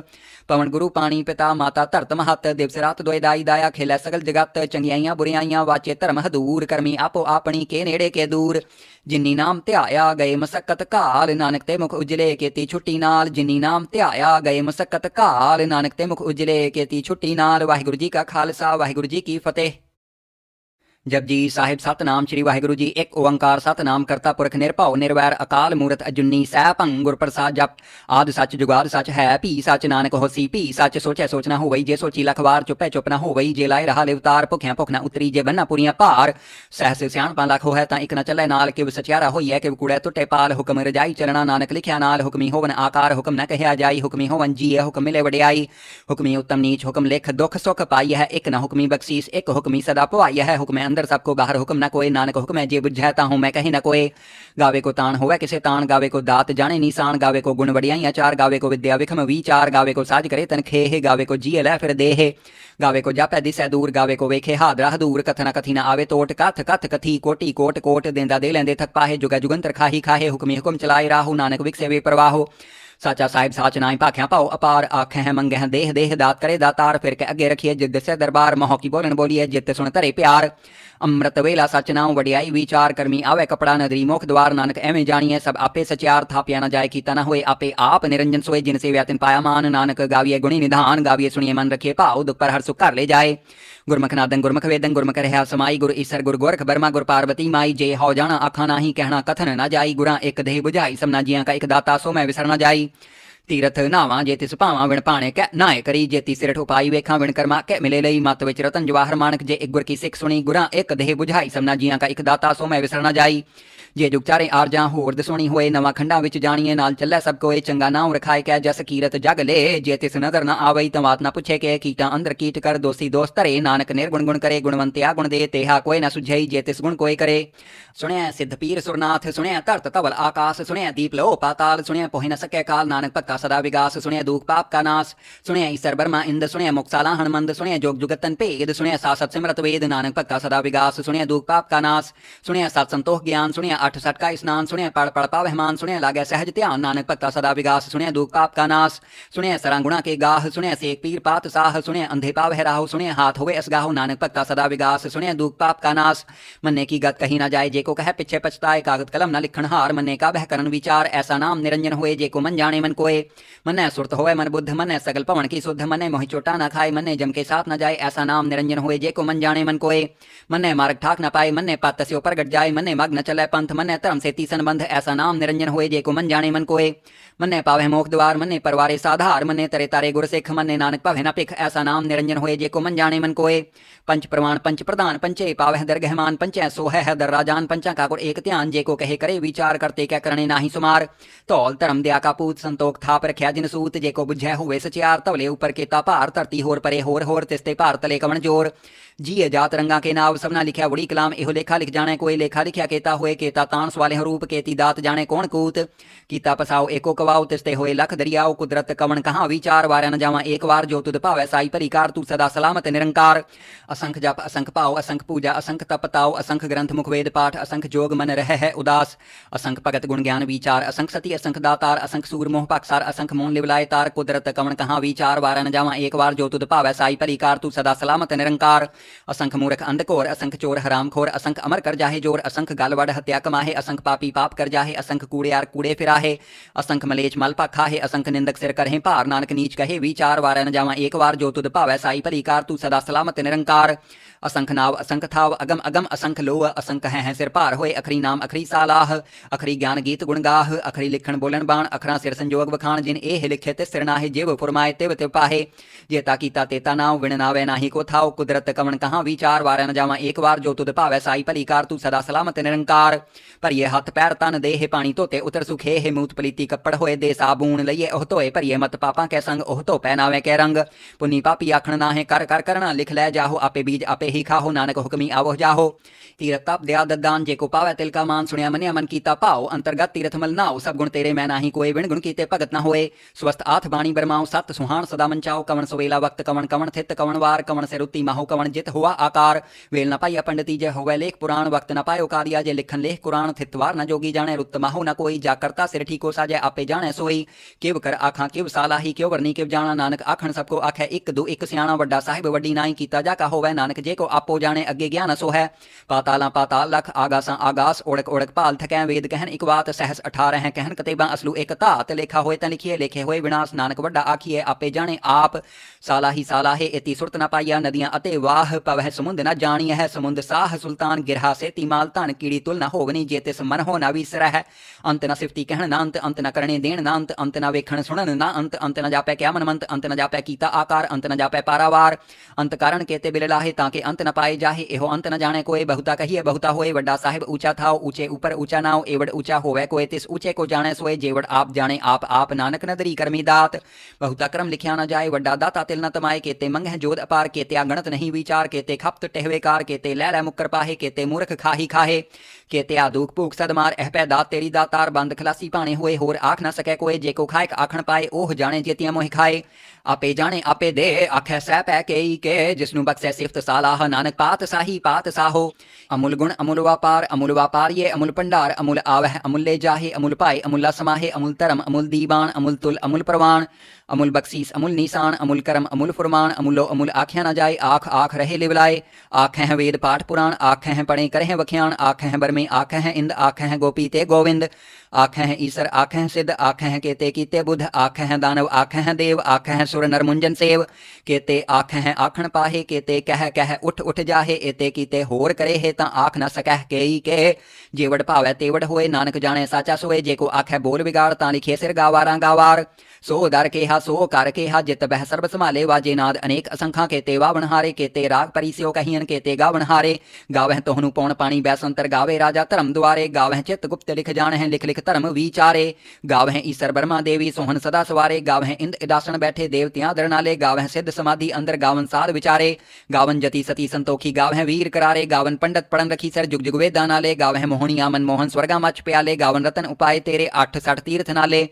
पवन गुरु पानी पिता माता धरत महत दिवस रात दुएदाई दाया खेल सगल जगत चंगियाईया बुरियाईया वाचे धर्म हदूर करमी आपो आपनी के नेड़े के दूर जिनी नाम त्याया गए मसकत काल नानक ते मुख उजले केती छुट्टी नाल जिनी नाम त्याया गए मसकत काल नानक ते मुख उजले केती छुट्टी नाल वाहिगुरु जी का खालसा वाहिगुरु जी की फतेह जब जपजी साहिब नाम श्री वाहगुरु जी एक ओवंकार नाम करता पुरख निर्भव निर्वैर अकाल मूरत अजुनी सह भंग गुरप्रसाद जप आदि सच जुगाद सच है भी सच नानक हो सी भी सच सोचे सोचना हो गई जे सोची लखबार चुप है हो गई जे लाए रहा लिवतार भुखियां भुखना उतरी जे बन्ना पूरी पार सहस सियाणपा लख हो है तो एक न चले नाल किव सचियारा होई किव कूड़े तुटे पाल हुक्म रजाई चलना नानक लिखया नाल हुक्मी होवन आकार हुक्म न कहया जाई हुक्मी होवन जी है हुक्म मिले वड्याई हुक्मी उत्तम नीच हुक्म लिख दुख सुख पाई है एक न हुक्मी बख्शीस एक हुक्मी सदा पवाई है हुक्म अंदर सबको बाहर हुक्म न कोई नानक हुक्म है जी बुझाता हूँ मैं कहीं न कोई गावे को तान होवे किसे तान गावे को दात जाने निशान गावे को गुण बढ़ियाइयाँ चार गावे को विद्या विखम वी चार गावे को साज करे तनखे हे गावे को जिये लै फिर देहे गावे को जापै दिसै दूर गावे को वेखे हादरा दूर कथना कथी ना आवे तोट कथ कथ कथी कोटी कोट कोट देंदा दे लेंदे थक पाहे जुगा जुगंतर खाही खाहे हुक्मी हुक्म चलाए राहु नानक विकसे वे प्रवाहो साचा साहिब साच नाय भाख्या पाओ अपार आख मंगह देह देह दात करे दातार फिर के अगे रखिए जिद से दरबार मोह की बोलन बोलिए जित सुन तरे प्यार अमृत वेला सच नाम वडियाई विचार करमी आवे कपड़ा नदरी मोख द्वार नानक एवं जानिए सब आपे सचार था न जाए कीता तना हुए आपे आप निरंजन सोए जिनसे व्यतिन पाया मान नानक गाविये गुणी निधान गाविए सुनिए मन रखिये पाओ दुख पर हर सुख कर ले जाए गुरमुख नादन गुरमुख वेदन गुरमुख रहा समाई गुरु ईसर गुरु गोरख बर्मा गुरु पार्वती माई जे हो जाना आखा ही कहना कथन न जाई गुरा एक देह बुझाई समना जिया का एक दाता सो मैं न जाई तीरथ नावा जेति सुपावा विण पाने कै नाय करी जेति सिरठ उपाई वेखा विण करमा कै मिले लई मत विच रतन जवाहर मानक जे एक गुर की सिख सुनी गुरा एक देह बुझाई समना जिया का एक दाता सो मैं विसरना जाई जे जुगचारे आर जा होर दसोनी होए नवा खंडा विच जानिए नाल चले सब को ए चंगा नाउ रखाए कै जस कीरत जग ले जे तिस नजर न आवई तवात ना पुछे कै कीटा अंदर कीट कर दोसी दोस्त धरे नानक निर्गुण गुण करे गुणवंतिया गुण दे तेहा कोई न सुझई जे तिस गुण कोई करे सुनया सिद्ध पीर सुरनाथ सुनया धरत धवल आकाश सुनया दीप लो पाताल सुनया पोहे न सके काल नानक पक्का सदा विगास सुने दुख पाप का नाश सुने ईश्वर वर्मा इंद्र सुने मुक्साला हनुमंद सुने जोग जुगतन पेद सुने सासत सिमरत वेद नानक पक्का सदा विगास सुने दुख पाप का नाश सुने सत संतोष ज्ञान सुने अठ सट का स्नान सुने पड़ पड़ पा हमान सुने लागे सहज ध्यान नानक पक्का सदा विगास सुने दुख पाप का नाश सुने सरंगुणा के गाह सुने सेक पीर पात साह सुने अंधे पाव है राहु सुने हाथ हुए असगाहु नानक पक्का सदा विगास सुने दुख पाप का नाश मन्ने की गत कहीं ना जाए जे को कह पिछे पछताए कागज कलम न हार मन्ने का बह करण विचार ऐसा नाम निरंजन हुए जे को मन जाने मन कोए मन सुरत हो मन बुद्ध मन सगल पवन की शुद्ध मन मोहि चोटा न खाए मन जम के साथ न जाए ऐसा नाम निरंजन होए जेको मन जाने मन कोए मन मार्ग ठाक न पाए मन पात से ऊपर गट जाए मन मार्ग न चले पंथ मन धर्म से तीसन बंध ऐसा नाम निरंजन होए जेको मन जाने मन कोए मन पावे मोख द्वार मन परवारे साधार मन तरे तारे गुर सिख मन नानक पावे न पिख ऐसा नाम निरंजन होए जेको मन जाने मन कोए पंच प्रमाण पंच प्रधान पंचे पावे दरगहमान पंचे सोह है दर्राजान पंचा का काकुर एक ध्यान जेको कहे करे विचार करते क्या करने नाही सुमार तौल धर्म दया का पूत संतोख ਥਾਪ ਰੱਖਿਆ ਜਿਨ ਸੂਤ ਜੇ ਕੋ ਬੁਝੈ ਹੋਵੇ ਸਚਿਆਰ ਧਵਲੇ ਉਪਰ ਕੀਤਾ ਭਾਰ ਧਰਤੀ ਹੋਰ ਪਰੇ ਹੋਰ ਹੋਰ ਤਿਸਤੇ ਭਾਰ ਤਲੇ ਕਵਣ ਜੋਰ जी जात रंगा के नाव सबना लिखा बुढ़ी कलाम इहो लेखा लिख जाने कोई लेखा लिखा केता हुए केता तानस वाले हरूप केती दात जाने कौन कूत कीता पसाओ एको कवाओ तिस्ते हुए लख दरियाओ कुदरत कवन कहाँ विचार वारा न जावा एक बार जो तुद भावै साई परिकार तू सदा सलामत निरंकार असंख जप असंख पाओ असंख पूजा असंख तप ताओ असंख ग्रंथ मुखवेद पाठ असंख जोग मन रह है उदास असंख भगत गुण ज्ञान विचार असंख सती असंख दातार असंख सूर मोह पक्षार असंख मोन लिवलाय तार कुदरत कवन कहाँ विचार वार न जावा एक बार जो तुद भावै साई परिकार तू सदा सलामत निरंकार असंख मूर्ख अंधकोर असंख चोर हरामखोर असंख अमर कर जाहे जोर असंख गालवाड़ हत्या कमाहे असंख पापी पाप कर जाहे असंख कूड़े यार कूड़े फिराहे असंख मलेच मलपा खाहे असंख निंदक सिर करहे पार नानक नीच कहे विचार वार न जावा एक बार जो तुद भावै साई भरी कार तू सदा सलामत निरंकार असंख नाव असंख थाव अगम अगम असंख लोह असंख है हैं सिर भार होए अखरी नाम अखरी सालाह अखरी ज्ञान गीत गुण अखरी लिखण बोलन बाण अखरा सिर संजोग बखान जिन एह लिखे ते सिर नाहे जेव फुरमाए तिव तिव पाहे जेता कीता तेता नाव विण नावे नाही को थाव कुदरत कवन कहाँ विचार वार न जावा एक बार जो तुद भावै साई भली कार तू सदा सलामत निरंकार पर ये हथ पैर तन देह पानी धोते उतर सुखे हे मूत पलीति कपड़ होए दे साबून लइए ओह धोए भरिए मत पापा कै संग ओह धो तो पै नावे कै रंग पुनी पापी आखण नाहे कर कर करना लिख लै जाहो आपे बीज आपे ही खाहो नानक हुक्मी आवो जाहो तीरथ तप दया ददान जे को पावे तिल का मान सुनिया मने मन की पाओ अंतर्गत तीरथ मल नाओ सब गुण तेरे मैं नाही कोई बिन गुण कीते भगत न होए स्वस्थ आथ बाणी बरमाओ सत सुहाण सदा मंचाओ कवन सुवेला वक्त कवन कवन थित कवन वार कवन से रुति माहो कवन जित हुआ आकार वेल न पाइया पंडित जय होवे लेख पुराण वक्त न पायो कारिया जय लिखन लेख कुरान थित वार न जोगी जाने रुत माहो न कोई जाकरता सिर ठीको सा जय आपे जाने सोई किव कर आखा किव साला ही क्यों वरनी किव जाना नानक आखण सबको आखे एक दो एक सियाणा वड्डा साहिब वड्डी नाई कीता जा का होवे नानक जे को आपो जाने अगे ज्ञान सो है पाताला पाताल लख आगासा आगास ओड़क ओड़क पाल थकै वेद कहन एक बात सहस अठार है कहन कतेबा असलू एक धात लेखा होए त लिखिए लेखे होए विनाश नानक वड्डा आखिए आपे जाने आप साला ही साला है इति सुरत न पाइया नदियां अते वाह पवह समुंद न जानी है समुंद साह सुल्तान गिरहा से तिमाल धन कीड़ी तुल न होगनी जे जेतिस मन हो ना विसरह अंत न सिफती कहन न अंत अंत न करणे देन न अंत अंत न वेखण सुनन न अंत अंत न जापै क्या मनमंत अंत न जापै कीता आकार अंत न जापै पारावार अंत कारण केते बिल लाहे ताके अंत न पाए जाहे एहो अंत न जाने कोए बहुता कहिए बहुता होए वड्डा साहेब ऊंचा था ऊंचे ऊपर ऊंचा नाव एवड ऊंचा होवे कोए तिस ऊंचे को जाने सोए जेवड़ आप जाने आप आप नानक नदरी करमी दात बहुता क्रम लिखिया न जाए वड्डा दाता तिल न तमाए केते मंग है जोद अपार केते अगणत नहीं विचार केते खपत टहवे कार केते लै लै मुकर पाहे केते मूर्ख खाही खाहे केते आ दुख भूख सदमार एह पै दात तेरी दातार बंद खलासी पाने होए होर आख न सके कोए जे को खाए आखण पाए ओह जाने जेतिया मोह खाए आपे जाने आपे दे आखे सह पै के के जिसन बख्से सिफत सालाह नानक पात साही पात साहो अमूल गुण अमूल व्यापार अमूल व्यापारिये अमूल भंडार अमूल आवह अमूल्य जाहे अमूल पाए अमूला समाहे अमूल धर्म अमूल दीवान अमूल तुल अमूल प्रवाण अमुल बख्शीस अमुल निशान अमुल करम अमूल फुरमान अमुलो अमुल आख्या ना जाए आख आख रहे लिवलाए आख हैं वेद पाठ पुराण आख हैं पढ़े करहें वख्याण आख हैं बरमे आख हैं इंद आख हैं गोपी ते गोविंद आख हैं ईसर आख हैं सिद्ध आख हैं केते कीते बुध आख हैं दानव आख हैं देव आख हैं सुर नरमुंजन सेव केते आख हैं आखण पाहे केते कह कह उठ उठ जाहे एते कीते होर करे हे ता आख न सकह केई के जेवड़ भावै तेवड़ होए नानक जाने साचा सोए जे को है बोल बिगाड़ ता लिखे सिर गावारा गावार बह सोकारकेह संभाले वाजे नाद अनेक असंख्या केते वावणहारे केते राग सो कहियन केते गावणहारे गावह तोहनु पौन पानी बैसंतर गावे राजा धर्म द्वारे गावह चित गुप्त लिख जान है लिख लिख धर्म विचारे गावह ईसर बर्मा देवी सोहन सदा सवारे गावह इंद इदासन बैठे देवतियां दरनाले गावह सिद्ध समाधि अंदर गावन साध विचारे गावन जति सती संतोखी गावह वीर करारे गावन पंडित पढ़न रखी सर जुग जुगवे दानाले गावह मोहनी आमन मोहन स्वर्गा मच प्याले गावन रतन उपाय तेरे अठ सठ तीर्थ नाले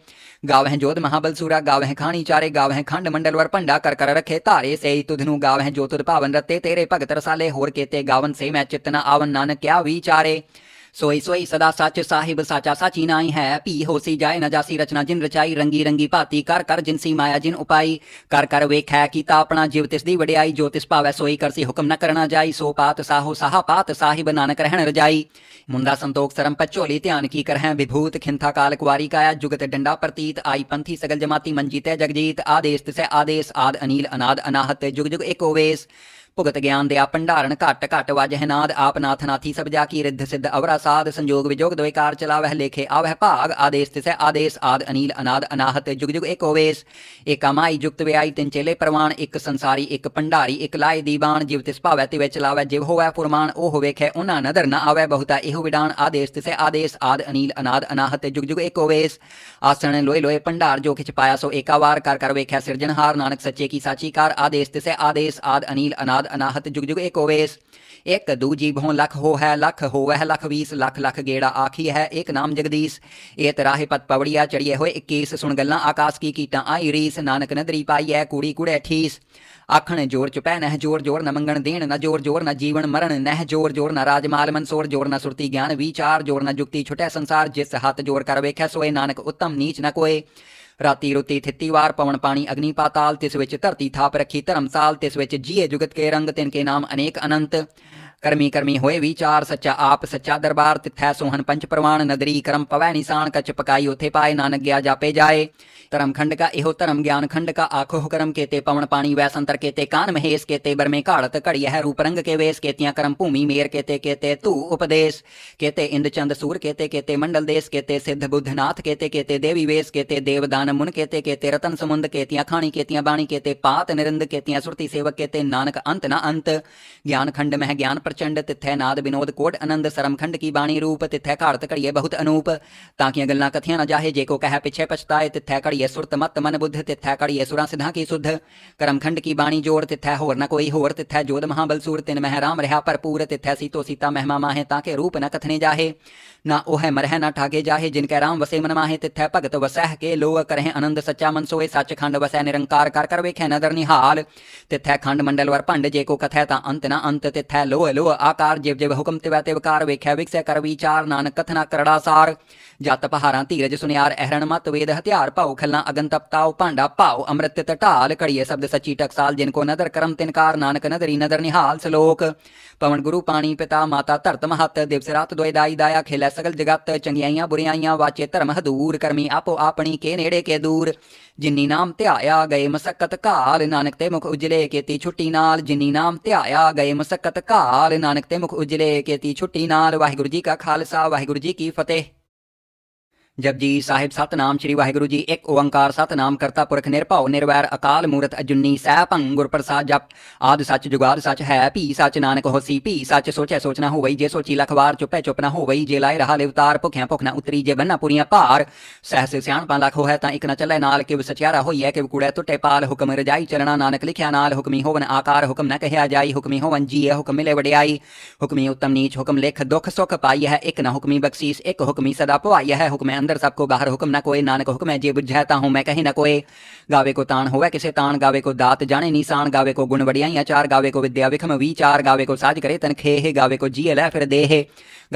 गाँव है जोध महाबलसूरा गाँव है खानी चारे गाँव है खंड मंडल वर पंडा कर कर रखे तारे से ही तुधनु गाँव है जो पावन रत्ते तेरे भगत रसाले होर केते गावन से मैं चितना आवन नानक क्या विचारे सोई सोई सदा सच साहिब साचा साची नाई है पी हो होसी जाए नजासी रचना जिन रचाई रंगी रंगी भाती कर कर जिनसी माया जिन उपाई कर कर वेख है कीता अपना जीव तिस दी वड्याई जो तिस पावे सोई करसी हुक्म न करना जाई सो पात साहो साहा पात साहिब नानक रहन रजाई मुंदा संतोख सरम पचोली ध्यान की कर है विभूत खिंथा काल कुवारी काया जुगत डंडा प्रतीत आई पंथी सगल जमाती मंजीते जगजीत आदेश तिसे आदेश आद अनिल अनाद अनाहत जुग जुग एक ओवेश ਭੁਗਤ ਗਿਆਨ ਦੇ ਆ ਭੰਡਾਰਨ ਘਟ ਘਟ ਵਜ ਹੈ ਨਾਦ ਆਪ ਨਾਥ ਨਾਥੀ ਸਭ ਜਾ ਕੀ ਰਿੱਧ ਸਿੱਧ ਅਵਰਾ ਸਾਧ ਸੰਜੋਗ ਵਿਜੋਗ ਦਵਿਕਾਰ ਚਲਾਵਹਿ ਲੇਖੇ ਆਵਹਿ ਭਾਗ ਆਦੇਸ਼ ਤਿਸੈ ਆਦੇਸ਼ ਆਦ ਅਨੀਲ ਅਨਾਦ ਅਨਾਹਤ ਜੁਗ ਜੁਗ ਏਕ ਹੋਵੇਸ ਏਕਾਮਾਈ ਜੁਗਤ ਵਿਆਈ ਤਿੰਨ ਚੇਲੇ ਪ੍ਰਵਾਣ ਇੱਕ ਸੰਸਾਰੀ ਇੱਕ ਭੰਡਾਰੀ ਇੱਕ ਲਾਏ ਦੀਬਾਨ ਜਿਵ ਤਿਸ ਭਾਵੈ ਤਿਵੈ ਚਲਾਵੈ ਜਿਵ ਹੋਵੈ ਫੁਰਮਾਨ ਉਹ ਹੋਵੇ ਖੈ ਉਹਨਾਂ ਨਦਰ ਨ ਆਵੈ ਬਹੁਤਾ ਇਹੋ ਵਿਡਾਨ ਆਦੇਸ਼ ਤਿਸੈ ਆਦੇਸ਼ ਆਦ ਅਨੀਲ ਅਨਾਦ ਅਨਾਹਤ ਜੁਗ ਜੁਗ ਏਕ ਹੋਵੇਸ ਆਸਣ ਲੋਏ ਲੋਏ ਭੰਡਾਰ ਜੋ ਖਿਚ ਪਾਇਆ ਸੋ ਏਕਾ ਵਾਰ ਕਰ ਕਰ ਵੇਖਿਆ ਸਿਰਜਣਹਾਰ ਨਾਨਕ ਸੱਚੇ ਕੀ ਸਾਚੀ ਕਾਰ ਆਦੇਸ਼ ਤਿਸੈ ਆਦੇਸ਼ ਆਦ ਅਨੀਲ ਅਨਾਦ अनाहत जुग जुग एक ओवेस एक दूजी भों लख हो है लख हो वह लख बीस लख लख गेड़ा आखी है एक नाम जगदीश ए तराहे पत पवड़िया चढ़िए हुए इक्कीस सुन गल्ला आकाश की कीटा आई रीस नानक नदरी पाई है कूड़ी कूड़े ठीस आखण जोर चुपै नह जोर जोर न मंगण देण न जोर जोर न जीवन मरण नह जोर जोर न राजमाल मनसोर जोर न सुरती ज्ञान विचार जोर न जुक्ति छुटै संसार जिस हाथ जोर कर वेखै सोए नानक उत्तम नीच न कोय ਰਾਤੀ ਰੋਤੀ ਥਿੱਤੀ ਵਾਰ ਪਵਨ ਪਾਣੀ ਅਗਨੀ ਪਾਤਾਲ ਤਿਸ ਵਿੱਚ ਧਰਤੀ ਥਾਪ ਰੱਖੀ ਧਰਮਸਾਲ ਤਿਸ ਵਿੱਚ ਜੀਏ ਜੁਗਤ ਕੇ ਰੰਗ ਤਿਨ ਕੇ ਨਾਮ ਅਨੇਕ ਅਨੰਤ कर्मी कर्मी होए विचार सच्चा आप सच्चा दरबार तिथै सोहन पंच प्रमाण नदरी करम पवै निशान कच पकाई उथे पाए नानक गया जापे जाए धर्म खंड का एहो धर्म ज्ञान खंड का आखो करम केते पवन पानी वै संतर केते कान महेश केते बरमे घाड़त घड़ी है रूप रंग के वेश केतिया करम भूमि मेर केते केते तू उपदेश केते इंद चंद सूर केते केते मंडल देश केते सिद्ध बुद्ध नाथ केते केते देवी वेश केते देव दान मुन केते केते रतन समुंद केतिया खानी केतिया बाणी केते पात निरंद केतिया सुरती सेवक केते नानक अंत ना अंत ज्ञान खंड मह ज्ञान प्रचंड तिथै नाद विनोद कोट आनंद सरमखंड की बाणी रूप तिथै घरत घड़िए बहुत अनूप ताकि गल्ला कथिया न जाहे जे को कह पिछे पछताए तिथै घड़िए सुरत मत मन बुद्ध तिथै घड़िए सुरां सिधा की सुध करमखंड की बाणी जोर तिथै होर न कोई होर तिथै जोध महाबलसूर तिन मह राम रहा भरपूर तिथै सीतो सीता महमा माहे ताके रूप न कथने जाहे ना ओह मरह ना ठाके जाहे जिनके राम वसे मन माहे तिथे भगत वसह के लोह करहे आनंद सच्चा मन सोए सच खंड वसै निरंकार कर कर वेखे नदर निहाल तिथे खंड मंडल वर भंड जे को कथै ता अंत ना अंत तिथे लोह लोह आकार जिव जिव हुक्म तिवै तिवकार वेखै विकसै कर विचार नानक कथना करड़ा सार जत पहारा धीरज सुनियार अहरण मत वेद हथियार पाओ खलना अगन तपताओ भांडा पाओ अमृत तटाल कड़िए शब्द सची टकसाल जिनको नदर करम तिनकार नानक नदरी नदर निहाल सलोक पवन गुरु पानी पिता माता धरत महत दिवस रात दुए दाई दाया खेलै ਸਗਲ ਜਗਤ ਚੰਗਿਆਈਆਂ ਬੁਰੀਆਈਆਂ ਵਾਚੇ ਧਰਮ ਹਦੂਰ ਕਰਮੀ ਆਪੋ ਆਪਣੀ ਕੇ ਨੇੜੇ ਕੇ ਦੂਰ ਜਿਨੀ ਨਾਮ ਧਿਆਇਆ ਗਏ ਮਸਕਤ ਘਾਲ ਨਾਨਕ ਤੇ ਮੁਖ ਉਜਲੇ ਕੀਤੀ ਛੁੱਟੀ ਨਾਲ ਜਿਨੀ ਨਾਮ ਧਿਆਇਆ ਗਏ ਮਸਕਤ ਘਾਲ ਨਾਨਕ ਤੇ ਮੁਖ ਉਜਲੇ ਕੀਤੀ ਛੁੱਟੀ ਨਾਲ ਵਾਹਿਗੁਰੂ ਜੀ ਕਾ ਖਾਲਸਾ ਵਾਹਿਗੁਰੂ ਜੀ ਕੀ ਫਤਿਹ जब जपजी साहिब नाम श्री वाहगुरु जी एक ओवंकार नाम करता पुरख निर्भव निर्वैर अकाल मूर्त अजुनी सैभंग गुरप्रसाद जप आदि सच जुगाद सच है भी सच नानक हो सी सच सोच सोचना हो गई जे सोची लखबार चुप है चुप ना हो गई जे लाए रहा लिवतार भुख्या भुखना उतरी जे बन्ना पूरी भार सहस स्याणपा लख हो है ता एक न चले नाल किव सचियारा हो है किव कूड़े तुटे पाल हुक्म रजाई चरणा नानक लिख्या नाल हुक्मी होवन आकार हुक्म न कह जाई हुक्मी होवन जी ए हुक्म मिले वड्याई हुक्मी उत्तम नीच हुक्म लिख दुख सुख पाई है एक न हुक्मी बख्शीस एक हुक्मी सदा पवाई है हुक्म अंदर सबको बाहर हुक्म ना कोई नानक हुक्म है जे बुझाता हूँ मैं कहीं ना कोई गावे को तान होवे किसे तान गावे को दात जाने निशान गावे को गुण बढ़ियाई चार गावे को विद्या विखम विचार गावे को साज करे तन हे गावे को जिये लह फिर देहे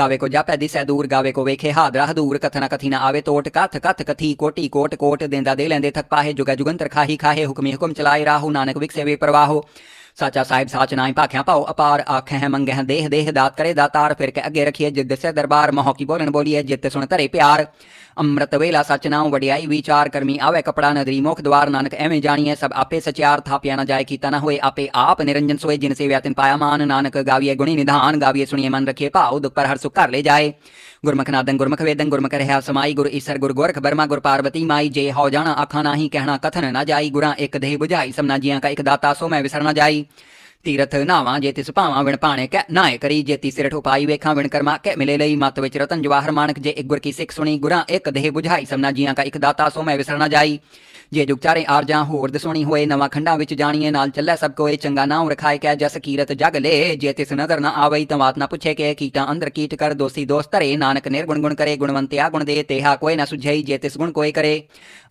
गावे को जापै दिसै दूर गावे को वेखे हादरा हदूर कथना कथी ना आवे तोट कथ कथ कथी कोटी कोट कोट देंदा दे लेंदे थक पाहे जुगा जुगंतर खाही खाहे हुक्मी हुक्म चलाए राहु नानक विकसे वे प्रवाहो ਸਾਚਾ ਸਾਹਿਬ ਸਾਚ ਨਾਹੀ ਭਾਖਿਆ ਪਾਉ ਅਪਾਰ ਆਖੇ ਹੈ ਮੰਗਹਿ ਦੇਹ ਦੇਹ ਦਾਤ ਕਰੇ ਦਾਤਾਰ ਫਿਰ ਕੇ ਅੱਗੇ ਰਖੀਏ ਜਿੱਦ ਸੇ ਦਰਬਾਰ ਮਹੋ ਕੀ ਬੋਲਣ ਬੋਲੀਏ ਜਿੱਤੇ ਸੁਣ ਧਰੇ ਪਿਆਰ अमृत वेला सचनाओ वडियाई विचार करमी आवे कपड़ा नदरी मुख द्वार नानक एवं जानिए सब आपे सचार था न जाए कीता तना हुए आपे आप निरंजन सोए जिनसे व्यतिन पाया मान नानक गाविये गुणी निधान गाविये सुनिए मन रखिए पाओ दुख पर हर सुख कर ले जाए गुरमुख नादन गुरमुख वेदन गुरमुख रहा समाई गुरु ईसर गुरु गोरख बर्मा गुरु पार्वती माई जे हो जाना आखा ना ही कहना कथन न जाई गुरा एक देह बुझाई समना जिया का एक दाता सो मैं न जाई तीरथ नावा जेति सुपावा विण पाणे कै नाय करी जेति सिर उपाई वेखा विण करमा कै मिले लई मत विच रतन जवाहर मानक जे एक गुर की सिख सुनी गुरा एक देह बुझाई समना जिया का एक दाता सो मैं विसरना जाई जे जुगचारे आर जा होर दसोनी हो नवा खंडा विच जानिए नाल चलै सब कोए चंगा नाम रखाए कै जस कीरत जग ले जे तिस नजर न आवई तवात न पुछे कै कीटा अंदर कीट कर दोसी दोस्त तरे नानक निर्गुण गुण करे गुणवंत आ गुण दे तेहा कोए न सुझे जे तिस गुण कोए करे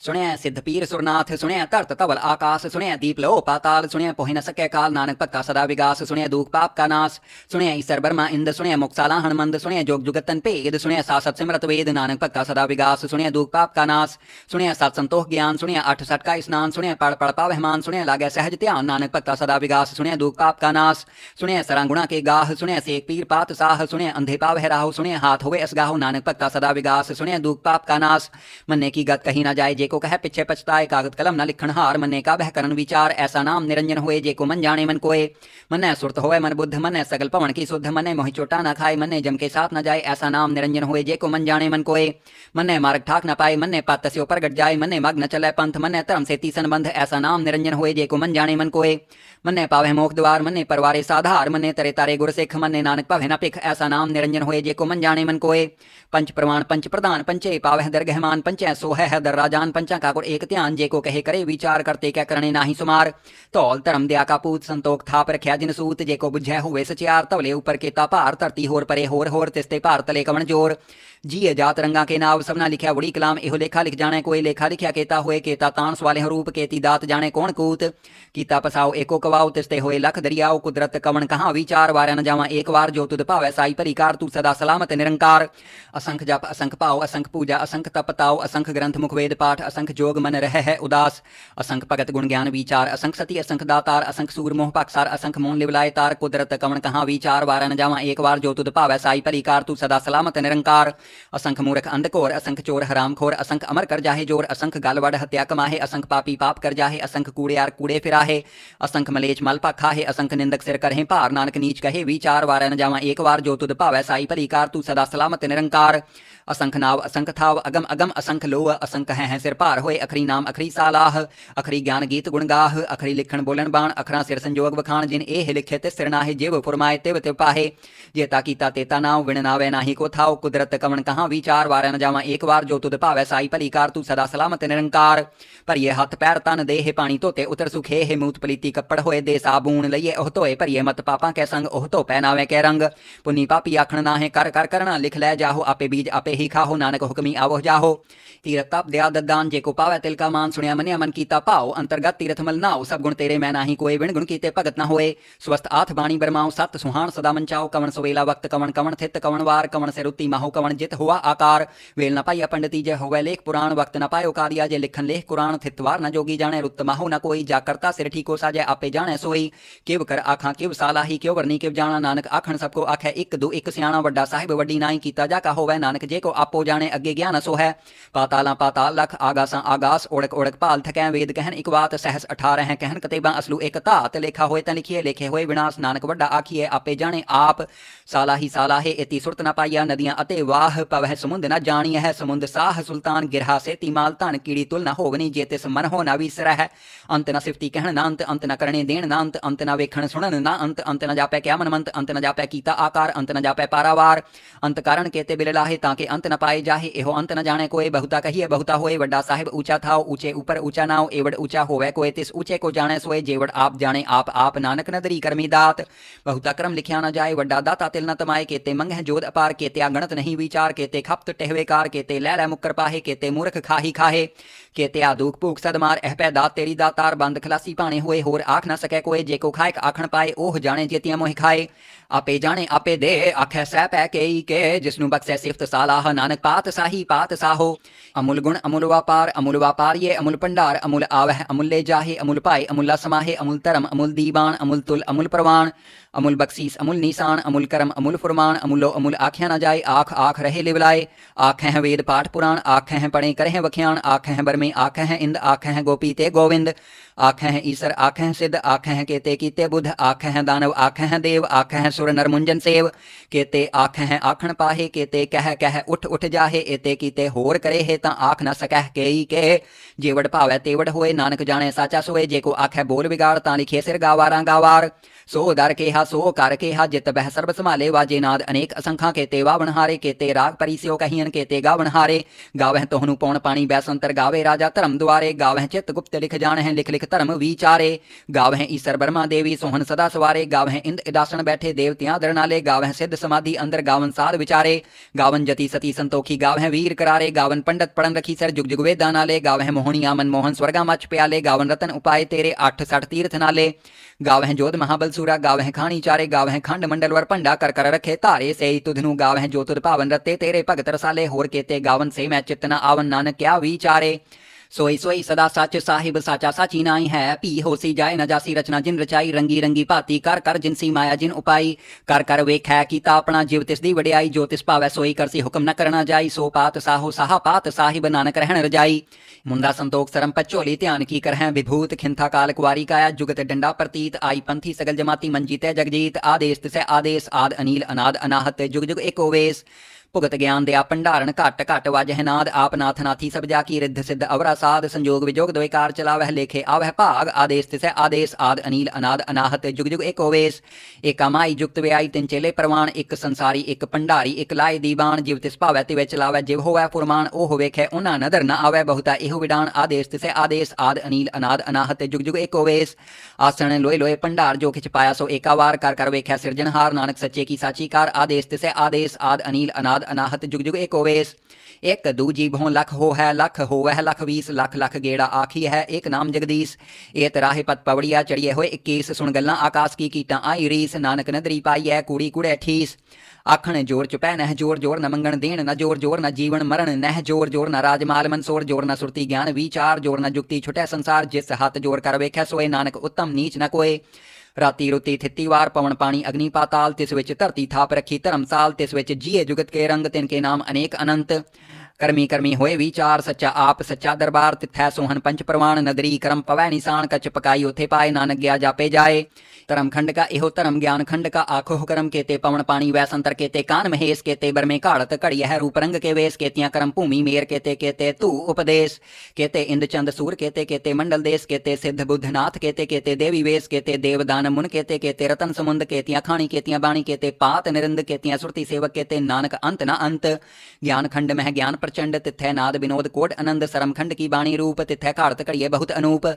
सुनया सिद्ध पीर सुरनाथ सुनया धरत धवल आकाश सुनया दीप लो पाताल सुनया पोहे न सके काल नानक भक्का सदा विगास सुनया दुख पाप का नास सुनया ईश्वर वर्मा इंद सुनया मुक्साला हनुमंद सुनया जोग जुगतन भेद सुनया सा सत वेद नानक भक्का सदा विगास सुनया दुख पाप का नास सुनया सत संतोष ज्ञान सुनया अठ सटका स्नान सुने पड़ पड़ पा हेमान सुने लागे सहज ध्यान नानक भक्ता सदा विगास सुने दुख पाप का नाश सुने गुणा के गाह सुने सेक पीर पात साह सुने अंधे पाव है राहु सुने हाथ होवे अस गाहु नानक भक्ता सदा विगास सुने दुख पाप का नास मन्ने की गत कहीं ना जाए जे को कहे पिछे पछताए कागज कलम न लिखण हार मन्ने का बह करण विचार ऐसा नाम निरंजन हुए जे को मन जाने मन कोए मन्ने सुरत होवे मन बुद्ध मन्ने सगल पवन की शुद्ध मन्ने मोहि चोटा न खाए मन्ने जम के साथ न जाए ऐसा नाम निरंजन हुए जे को मन जाने मन कोए मन्ने मार्ग ठाक न पाए मन्ने पात से ऊपर गट जाए मन्ने मग न चले पंथ पंथ मन धर्म से तीसन बंध ऐसा नाम निरंजन होए जे को मन जाने मन कोए मन ने पावे मोख द्वार मन ने परवारे साधार मन ने तरे तारे गुर सिख मन ने नानक पावे न पिख ऐसा नाम निरंजन होए जे को मन जाने मन कोए पंच प्रमाण पंच प्रधान पंचे पावे पावह दरगहमान पंचे सोह है दर राजान पंचा का गुर एक ध्यान जे को कहे करे विचार करते क्या करने नाही सुमार तौल धर्म दया का पूत संतोख थाप रखिया जिन सूत जे को बुझे हुए सचियार तवले ऊपर के तापार धरती होर परे होर होर तिस्ते भार तले कवन जोर जी अजात रंगा के नाव सबना लिखा बुढ़ी कलाम इहो लेखा लिख जाने कोई लेखा लिखा केता हुए केता तानस वाले रूप केती दात जाने कौन कूत कीता पसाओ एको कवाओ तिस्ते हुए लख दरियाओ कुदरत कवन कहा विचार वार न जावा एक बार जो तुद पावे साई परिकार तू सदा सलामत निरंकार असंख जप असंख पाओ असंख पूजा असंख तप ताओ असंख ग्रंथ मुख वेद पाठ असंख जोग मन रह है उदास असंख भगत गुण ज्ञान विचार असंख सती असंख दातार असंख सूर मोह पक्षार असंख मोन लिवलाय तार कुदरत कवन कहा विचार वार न जावा एक बार जो तुद भावै साई परिकार तू सदा सलामत निरंकार असंख मूर्ख अंधकोर असंख चोर हराम खोर असंख अमर कर जाहे जोर असंख गालवाड़ हत्या कमाहे असंख पापी पाप कर जाहे असंख कूड़े आर कूड़े फिराहे असंख मलेच मलपा खाहे असंख निंदक सिर करें पार नानक नीच कहे विचार वार न जावा एक बार जो तुद भावै साई भली कार तू सदा सलामत निरंकार असंख नाव असंख थाव अगम अगम असंख लोह असंख है, सिर भार होए अखरी नाम अखरी सालाह अखरी ज्ञान गीत गुणगाह अखरी लिखण बोलन बाण अखरा सिर संजोग बखान जिन एह लिखे ते सिर नाहे जिव फुरमाए तिव तिव पाहे जेता कीता तेता नाव विण नावे नाही को थाव कुदरत कवन कहाँ विचार वारे न जावा एक बार जो तुद भावै साई भली कार तू सदा सलामत निरंकार भरिए हथ पैर तन देह पानी धोते उतर सुखे हे मूत पलीति कपड़ होए दे साबून लइए ओह धोए भरिए मत पापा कै संग ओह धो तो पै नावे कै रंग पुनी पापी आखण नाहे कर कर करना लिख लै जाहो आपे बीज आपे ही खाहो नानक हुक्मी आवो जाहो तीरथ तप दया ददान जे को पावे तिल का मान सुनिया मनिया मन कीता पाओ अंतर्गत तीरथ मल नाओ सब गुण तेरे मैं नाही कोई बिन गुण कीते भगत न होए स्वस्थ आथ बाणी बरमाओ सत सुहान सदा मनचाओ कवन सवेला वक्त कवन कवन थित कवन वार कवन से रुति माहो कवन जित हुआ आकार वेल न पाई पंडिती जय होवे लेख पुराण वक्त न पायो कारिया जे लिखन लेख कुरान थित वार न जोगी जाने रुत माहो न कोई जाकरता सिर ठीको सा जय आपे जाने सोई किव कर आखा किव साला ही क्यों वरनी किव जाना नानक आखन सबको आखे एक दो एक सियाणा वड्डा साहिब वड्डी नाई कीता जा का होवे नानक जे को आपो जाने अगे ज्ञान सो है पाताला पाताल लख आगासा आगास ओड़क ओड़क पाल थकैं वेद कहन एक बात सहस अठारह है कहन कतेबा असलू एक तात लेखा होए ता लिखिए लेखे होए विनाश नानक वड्डा आखिए आपे जाने आप साला ही साला है एती सुरत न पाइया नदियां अते वाह पवह समुंद न जानी है समुंद साह सुल्तान गिरहा से तिमाल धन कीड़ी तुल न होगनी जेते समन हो ना विसरा है अंत न सिफती कहन ना अंत अंत न करणे देन ना अंत अंत न वेखण सुन न अंत अंत न जापै क्या मनमंत अंत न जापै कीता आकार अंत न जापै पारावार अंत कारण केते बिल लाहे ताके अंत न पाए जाहे एहो अंत न जाने कोए बहुता कहिए बहुता होए वड्डा साहिब ऊंचा था ऊंचे ऊपर ऊंचा नाव एवड ऊंचा होवे कोए तिस ऊंचे को जाने सोए जेवड आप जाने आप आप नानक नदरी करमी दात बहुता क्रम लिखिया न जाए वड्डा दाता तिल न तमाए केते मंग है जोध अपार केते गणत नहीं विचार केते खपत टहवे कार केते लै लै मुकर पाहे केते मूर्ख खाही खाहे के त्या दुख भूख सदमार एह पैदा तेरी दा तार बंद खलासी भाने हुए होर आख न सके कोय जे को खाए आखन पाए ओह जाने जेतिया मोह खाए आपे जाने आपे दे आखे सह पै के जिसनु बख्शे सिफत सालाह नानक पात साही पात साहो अमूल गुण अमूल व्यापार अमूल व्यापार ये अमूल भंडार अमूल आवह अमूल्य जाहे अमूल पाए अमूला समाहे अमूल धर्म अमूल दीवान अमूल तुल अमूल प्रवाण अमूल बख्शीस अमूल निशान अमूल करम अमूल फुरमान अमूलो अमूल आख्या न जाए आख आख रहे लिवलाए आख वेद पाठ पुराण आख पढ़े करें वख्याण आख बर में आख हैं इंद आख हैं गोपी ते गोविंद आख हैं ईसर आख हैं सिद्ध आख हैं केते कीते बुध आख हैं दानव आख हैं देव आख हैं सुर नरमुंजन सेव केते आख हैं आखण पाहे केते कह कह उठ उठ जाहे एते कीते होर करे हे ता आख न सकह के ई के जेवड़ भावै तेवड़ होए नानक जाने साचा सोए जे को आख है बोल बिगाड़ ता लिखे सिर गावारा गावार सो दर के हा सो कर के हा जित बह सर्व संभाले वाजे नाद अनेक असंखा केते वावन हारे केते राग परी स्यो कहियन केते गावन हारे गावह तोहनु पौन पानी बैसंतर गावे राजा धर्म द्वारे गावह चित गुप्त लिख जान है लिख लिख धर्म विचारे गाव है ईश्वर बर्मा देवी सोहन सदा सवारे गाव है इंद इदासन बैठे देवतियां दरनाले गाव है सिद्ध समाधि अंदर गावन साध विचारे गावन जति सती संतोखी गाव है वीर करारे गावन पंडित पढ़न रखी सर जुग जुगवे दानाले गाव है मोहनी आमन मोहन स्वर्गा मच प्याले गावन रतन उपाय तेरे आठ सठ तीर्थ नाले गाव है जोध महाबलसूरा गाव है खानी चारे गाव है खंड मंडल वर पंडा कर कर रखे तारे से तुधनु गाव है ज्योतुर पावन रते तेरे भगत रसाले होर केते गावन से मैं चितना आवन नानक क्या विचारे सोई सोई सदा सच साहिब साचा साची नाई है पी होसी जाए जासी रचना जिन रचाई रंगी रंगी भाती कर कर जिनसी माया जिन उपाई कर कर वेख है कीता अपना जीव तिस दी वडियाई जो तिस पावे सोई करसी हुक्म न करना जाई सो पात साहो साहा पात साहिब नानक रहन रजाई मुंदा संतोख सरम पचोली ध्यान की कर है विभूत खिंथा काल कुवारी काया जुगत डंडा प्रतीत आई पंथी सगल जमाती मन जगजीत आदेश तिसे आदेश आद अनिल अनाद अनाहत जुग जुग एक ओवेश भुगत गयान दया भंडारण घट घट वज है नाद आप नाथ नाथी सब जा की रिद्ध सिद्ध अवरा साध संयोग विजोग द्विकार चला वह लेखे आवह भाग आदेश तिस आदेश आदि अनिल अनाद अनाहत जुग जुग एक होवेश एक अमाई जुगत व्याई तिन चेले प्रवाण एक संसारी एक भंडारी एक लाए दीवान जीव तिस भावै तिवे चलावे जिव होवै फुरमान ओ हो वेखे उन्हना नदर न आवै बहुता एहो विडान आदेश तिस आदेश आदि अनिल अनाद अनाहत जुग जुग एक होवेश आसन लोए लोए भंडार जो खिच पाया सो एकावार कर कर वेख्या सृजनहार नानक सचे की साची कार आदेश तिस आदेश आदि अनिल अनाद अनाद अनाहत जुग जुग एक ओवेस एक दूजी भों लख हो है लख हो वह लख बीस लख लख गेड़ा आखी है एक नाम जगदीश ए तराहे पत पवड़िया चढ़िए हो इक्कीस सुन गल्ला आकाश की कीटा आई रीस नानक नदरी पाई है कूड़ी कूड़े ठीस आखण जोर चुपै नह जोर जोर न मंगण देण न जोर जोर न जीवन मरण नह जोर जोर न राजमाल मनसोर जोर न सुरती ज्ञान विचार जोर न जुक्ति छुटै संसार जिस हाथ जोर कर वेख सोए नानक उत्तम नीच न कोय राती रुती थिती वार पवन पानी अग्नि पाताल तिस विच धरती थाप रखी धर्मसाल तिस विच जीए जुगत के रंग तिनके नाम अनेक अनंत करमी करमी होए विचार सच्चा आप सच्चा दरबार तिथै सोहन पंच प्रवान नदरी करम पवै निशान कच पकाई उथे पाए नानक गया जापे जाए धर्म खंड का इहो धर्म ज्ञान खंड का आखोह करम केते पवन पानी वैसंतर केते कान महेश केते बरमे घाड़त घड़ी है रूप रंग के वेस केतियां करम भूमि मेर केते केते तू उपदेश केते इंद चंद सूर केते केते मंडल देश केते सिद्ध बुद्ध नाथ केते केते देवी वेश केते देवदान मुन केते केते रतन समुंद केतियां खाणी केतियां बाणी केते पात निरिंद केतियां सुरती सेवक केते नानक अंत न अंत ज्ञान खंड मह ज्ञान प्रचंड तिथै नाद विनोद कोट आनंद सरमखंड की बाणी रूप तिथै घारत घड़िए बहुत अनूप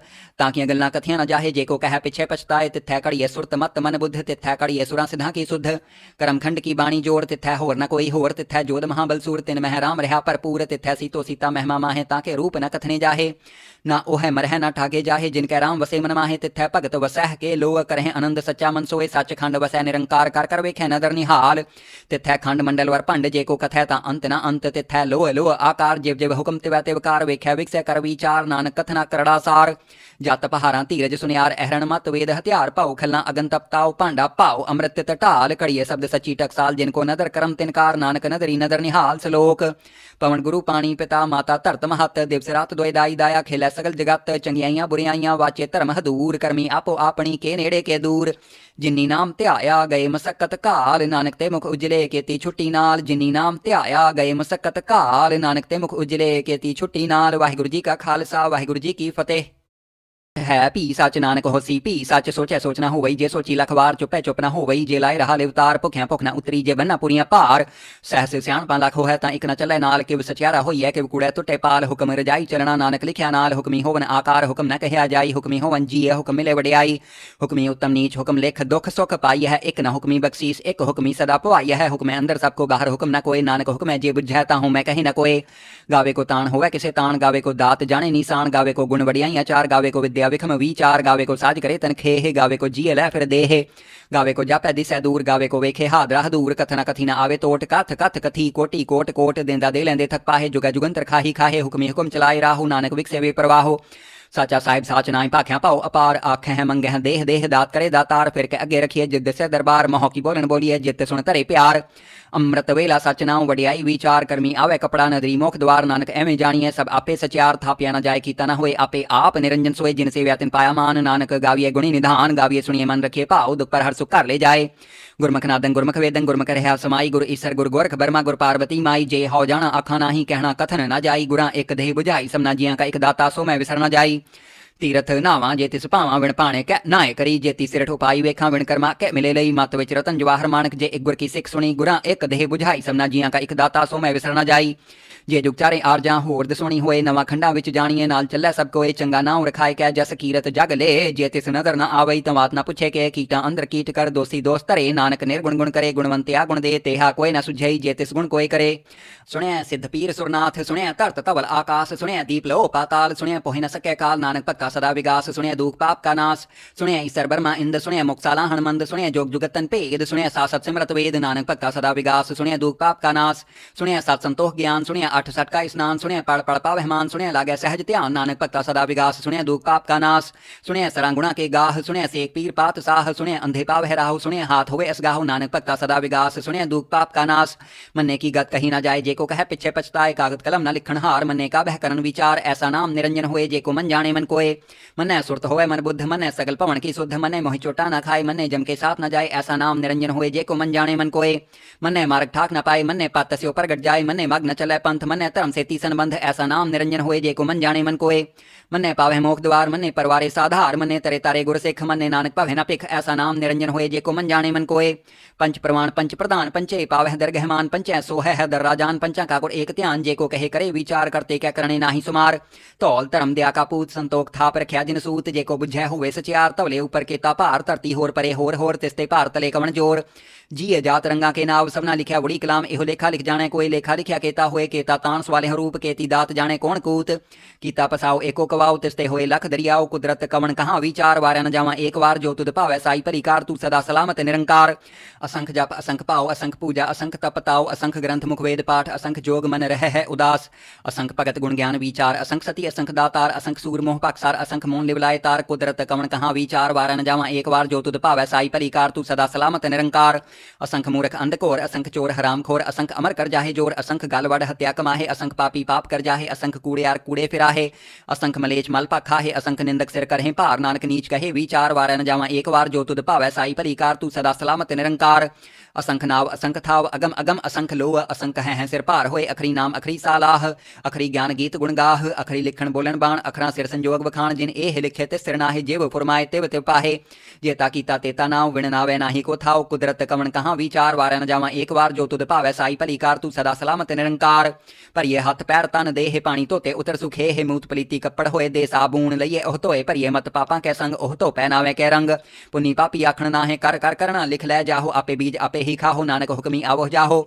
ताकियां गल्लां कथिया न जाहे जे को कह पिछे पछताए तिथै घड़िए सुरत मत मन बुद्ध तिथै घड़िए सुरा सिधा की सुध करमखंड की बाणी जोड़ तिथै होर न कोई होर तिथै जोध महाबल सूर तिन मह राम रहा भरपूर तिथै सीतो सीता महमा माहे ताके रूप न कथने जाहे ना ओह मरह न ठागे जाहे जिनके राम वसे मन माहे तिथै भगत वसह के लोग करह आनंद सच्चा मन सोए सच खंड वसै निरंकार कर कर वेखे नदर निहाल तिथै खंड मंडल वर भंड जे को कथै ता अंत न अंत तिथै लोह खलो आकार जिव जिव हुक्म तिव तिव कार वेख्या विक्स कर विचार नानक कथना करड़ा सार जत पहारा धीरज सुनियार अहरण मत वेद हथियार पाओ खलना अगन तपताओ भांडा पाओ अमृत तटाल घड़िए शब्द सची टकसाल जिनको नदर करम तिनकार नानक नदरी नदर निहाल सलोक पवन गुरु पानी पिता माता धरत महत दिवसरात द्वय दाई दाया खेला सगल जगत चंगियाइयां बुरियाइयां वाचे धर्म हदूर कर्मी आपो आपनी के नेड़े के दूर जिन्नी नाम ਧਿਆਇਆ ਗਏ ਮਸਕਤ ਘਾਲ ਨਾਨਕ ਤੇ ਮੁਖ ਉਜਲੇ ਕੀਤੀ ਛੁੱਟੀ ਨਾਲ ਜਿਨੀ ਨਾਮ ਧਿਆਇਆ ਗਏ ਮਸਕਤ ਘਾਲ ਨਾਨਕ ਤੇ ਮੁਖ ਉਜਲੇ ਕੀਤੀ ਛੁੱਟੀ ਨਾਲ ਵਾਹਿਗੁਰੂ ਜੀ ਕਾ ਖਾਲਸਾ ਵਾਹਿਗੁਰੂ ਜੀ ਕੀ ਫਤਿਹ है पी सच नानक हो सी पी सच सोचे सोचना हो वही जे सोची लखवार चुपे चुपना हो वही जे लाए रहा लिवतार भुख्या भुखना उतरी जे बन्ना पुरी पार सहस सियाणपा लख हो है इक न चले नाल किव सचारा होई है किव कुड़े तुटे पाल हुक्म रजाई चलना नानक लिखया नाल हुक्मी होवन आकार हुक्म न कहया जाई हुक्मी होवन जी है हुक्म मिले वडियाई हुक्मी उत्तम नीच हुक्म लिख दुख सुख पाई है एक न हुक्मी बख्शीस एक हुक्मी सदा पवाई है हुक्म अंदर सबको बाहर हुक्म न कोय नानक हुक्म है जे ता हूं मैं कही न कोय गावे को तान होवे किसे तान गावे को दात जाने निशान गावे को गुण वड्याई चार गावे को विद्या यावे खम विचार गावे को साज करे तन खे हे गावे को जी लै फिर देहे गावे को जापै दिसै दूर गावे को वेखे हादरा दूर कथना कथी ना आवे तोट कथ कथ कथी कोटी कोट कोट देंदा दे लेंदे थक पाहे जुगा जुगंतर खाही खाहे हुक्मी हुक्म चलाए राहु नानक विकसे वे प्रवाहो साचा साहिब साच नाई भाख्या पाओ अपार आख है मंगे हैं देह देह दात करे दातार फिर के अगे रखिए जिद से दरबार मोह की बोलन बोलिए जित सुन धरे प्यार अमृत वेला सचनाओ वडियाई विचार करमी आवे कपड़ा नदरी मोख द्वार नानक एवं जानिए सब आपे सचियार था प्याना जाए की तना हुए आपे आप निरंजन सोए जिनसे व्यातन पाया मान नानक गाविये गुणी निधान गाविये सुनिए मन रखिये पाओ दुख पर हर सुख कर ले जाए गुरमुख नादन गुरमुख वेदन गुरमख रहा समाई गुरु ईसर गुरु गोरख बर्मा गुरु पार्वती माई जे हो जाना आखा ना ही कहना कथन न जाई गुरा एक देह बुझाई समना जिया का एक दाता सो मैं विसर न जाई तीरथ नावा जे तिस विण भाणे कै नाए करी जेती ती सिरठ वेखा विण करमा कै मिले लई मत विच रतन जवाहर माणक जे एक गुर की सिख सुनी गुरा एक देह बुझाई समना जिया का एक दाता सो मैं विसरना जाई जे जुगचारे आर जा होर दसोनी होए नवा खंडा विच जानिए नाल चल सब को चंगा नाउ रखाए कै जस कीरत जग ले जे तिस नजर न आवई तवात ना पूछे कै कीटा अंदर कीट कर दोसी दोस्त तरे नानक निर्गुण गुण करे गुणवंत्या गुण दे तेहा कोय न सुझई जे तिस गुण कोय करे सुनय सिद्ध पीर सुरनाथ सुनय धरत धवल आकाश सुनय दीप लो पाताल सुनय पोहे न सके काल नानक पक्का का सदा विकास सुने दुख पाप का नाश सुने ईश्वर वर्मा इंद्र सुने मुक्साला हनुमंद सुने जोग जुगतन पेद सुने सासत सिमरत वेद नानक पक्का सदा विकास सुने दुख पाप का नाश सुने सात संतोष ज्ञान सुने अठ सट का स्नान सुने पड़ पड़ पा हमान सुने लागे सहज ध्यान नानक पक्का सदा विकास सुने दुख पाप का नाश सुने सरांगुणा के गाह सुने सेक पीर पात साह सुने अंधे पाव है राहु सुने हाथ हो अस गाहु नानक पक्का सदा विकास सुने दुख पाप का नाश मन्ने की गत कही ना जाए जे को कह पिछे पछताए कागज कलम न लिखन हार मन्ने का बह करण विचार ऐसा नाम निरंजन हुए जे को मन जाने मन कोए मन सुरत हो मन बुद्ध मन सकल पवन की शुद्ध मन मोहि चोटा न खाए मन जम के साथ न जाए ऐसा नाम निरंजन होए जे को मन जाने मन कोए मन मार्ग ठाक न पाए मन पात से ऊपर गट जाए मन मग्न चले पंथ मन धर्म से तीसन बंध ऐसा नाम निरंजन होए जे को मन जाने मन कोए मन पावे मोख द्वार मन परवारे साधार मन तरे तारे गुरसेख मन नानक पावे न पिख ऐसा नाम निरंजन होए जे को मन जाने मन कोए पंच प्रमाण पंच प्रधान पंचे पावे दरगहमान पंचे सोह है दर राजान पंचा गुर एक ध्यान जे को कहे करे विचार करते क्या करने ना ही सुमार तौल धर्म दया का पूत संतोख था ਥਾਪ ਰਖਿਆ ਜਿਨ ਸੂਤ ਜੇ ਕੋ ਬੁਝੈ ਹੋਵੇ ਸਚਿਆਰ ਧਵਲੇ ਉਪਰ ਕੀਤਾ ਭਾਰ ਧਰਤੀ ਹੋਰ ਪਰੇ ਹੋਰ ਹੋਰ ਤਿਸਤੇ ਭਾਰ ਤਲੇ ਕਵਣ ਜੋਰ जिये जात रंगा के नाव सबना लिखा बड़ी कलाम इहो लेखा लिख जाने कोई लेखा लिखा केता हुए केता तांस वाले रूप केती दात जाने कौन कूत कीता पसाओ एको कवाओ तिस्ते हुए लख दरियाओ कुदरत कवन कहाँ विचार वार न जावा एक बार जो तुद भावे साई परिकार तू सदा सलामत निरंकार असंख जप असंख पाओ असंख पूजा असंख तपताओ असंख ग्रंथ मुखवेद पाठ असंख जोग मन रह है उदास असंख भगत गुण ज्ञान विचार असंख सती असंख दातार असंख सूर मोह पाकसार असंख मोन लिवलाय तार कुदरत कवन कहाँ विचार वार न जावा एक बार जो तुद भावे साई परिकार तू सदा सलामत निरंकार असंख मूर्ख अंधकोर असंख चोर हरामखोर असंख अमर कर जाहे जोर असंख गालवाड़ हत्या कमाहे असंख पापी पाप कर जाहे असंख कूड़े यार कूड़े फिराहे असंख मलेच मलपा खाहे असंख निंदक सिर करहे पार नानक नीच कहे विचार वार न जावा एक बार जो तुद पावै साई परिकार तू सदा सलामत निरंकार असंख नाव असंख थाव अगम अगम असंख लोह असंख है हैं सिर भार होए अखरी नाम अखरी सालाह अखरी ज्ञान गीत गुण गाह अखरी लिखण बोलन बाण अखरा सिर संजोग बखान जिन एह लिखे ते सिर नाहे जेव फुरमाए तिव तिव पाहे जेता कीता तेता नाव विण नावे नाही को थाव कुदरत कवन कहाँ विचार वार न जावा एक बार जो तुद भावै साई भली कार तू सदा सलामत निरंकार पर ये हथ पैर तन देहे पानी धोते उतर सुखे हे मूत पलीती कपड़ होए दे साबून लइए ओह धोए भरिए मत पापा कै संग ओह धो तो पै नावे कै रंग पुनी पापी आखण नाहे कर कर करना लिख लै जाहो आपे बीज आपे ही खाहो नानक हुक्मी आवो जाहो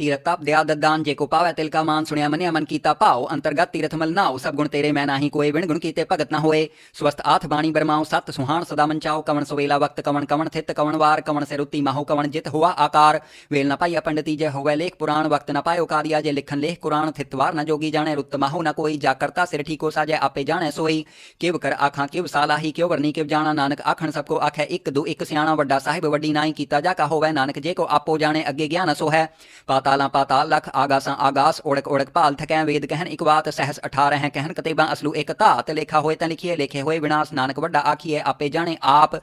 तीरथ तप दया ददान जेको पावे तिल का मान सुनिया मनिया अमन कीता पाओ अंतर्गत तीरथ मल नाओ सब गुण तेरे मैं नाही कोई बिन गुण कीते भगत ना होए स्वस्थ आथ बाणी बरमाओ सत सुहान सदा मनचाओ कवन सवेला वक्त कवन कवन थित कवन वार कवन से रुति माहो कवन जित हुआ आकार वेल न पाइया पंडिती जय होवे लेख पुराण वक्त न पायो कारिया जय लिखन लेख कुरान थितवार न जोगी जाने रुत माहो न कोई जा करता सिर ठीको साजय आपे जाने सोई किव कर आखा किव साला ही क्यों वरनी किव जाना नानक आखण सबको आखे एक दो एक सियाणा वड्डा साहिब वड्डी नाई कीता जा का होवे नानक जे को आपो जाने अगे ज्ञान सो है पाताल पाताल लख आगास आगास ओड़क ओड़क पाल थकै वेद कहन एक सहस अठार है कहन कतेबा असलू एक धात लेखा होए त लेखे होए विनाश नानक वड्डा आखिए आपे जाने आप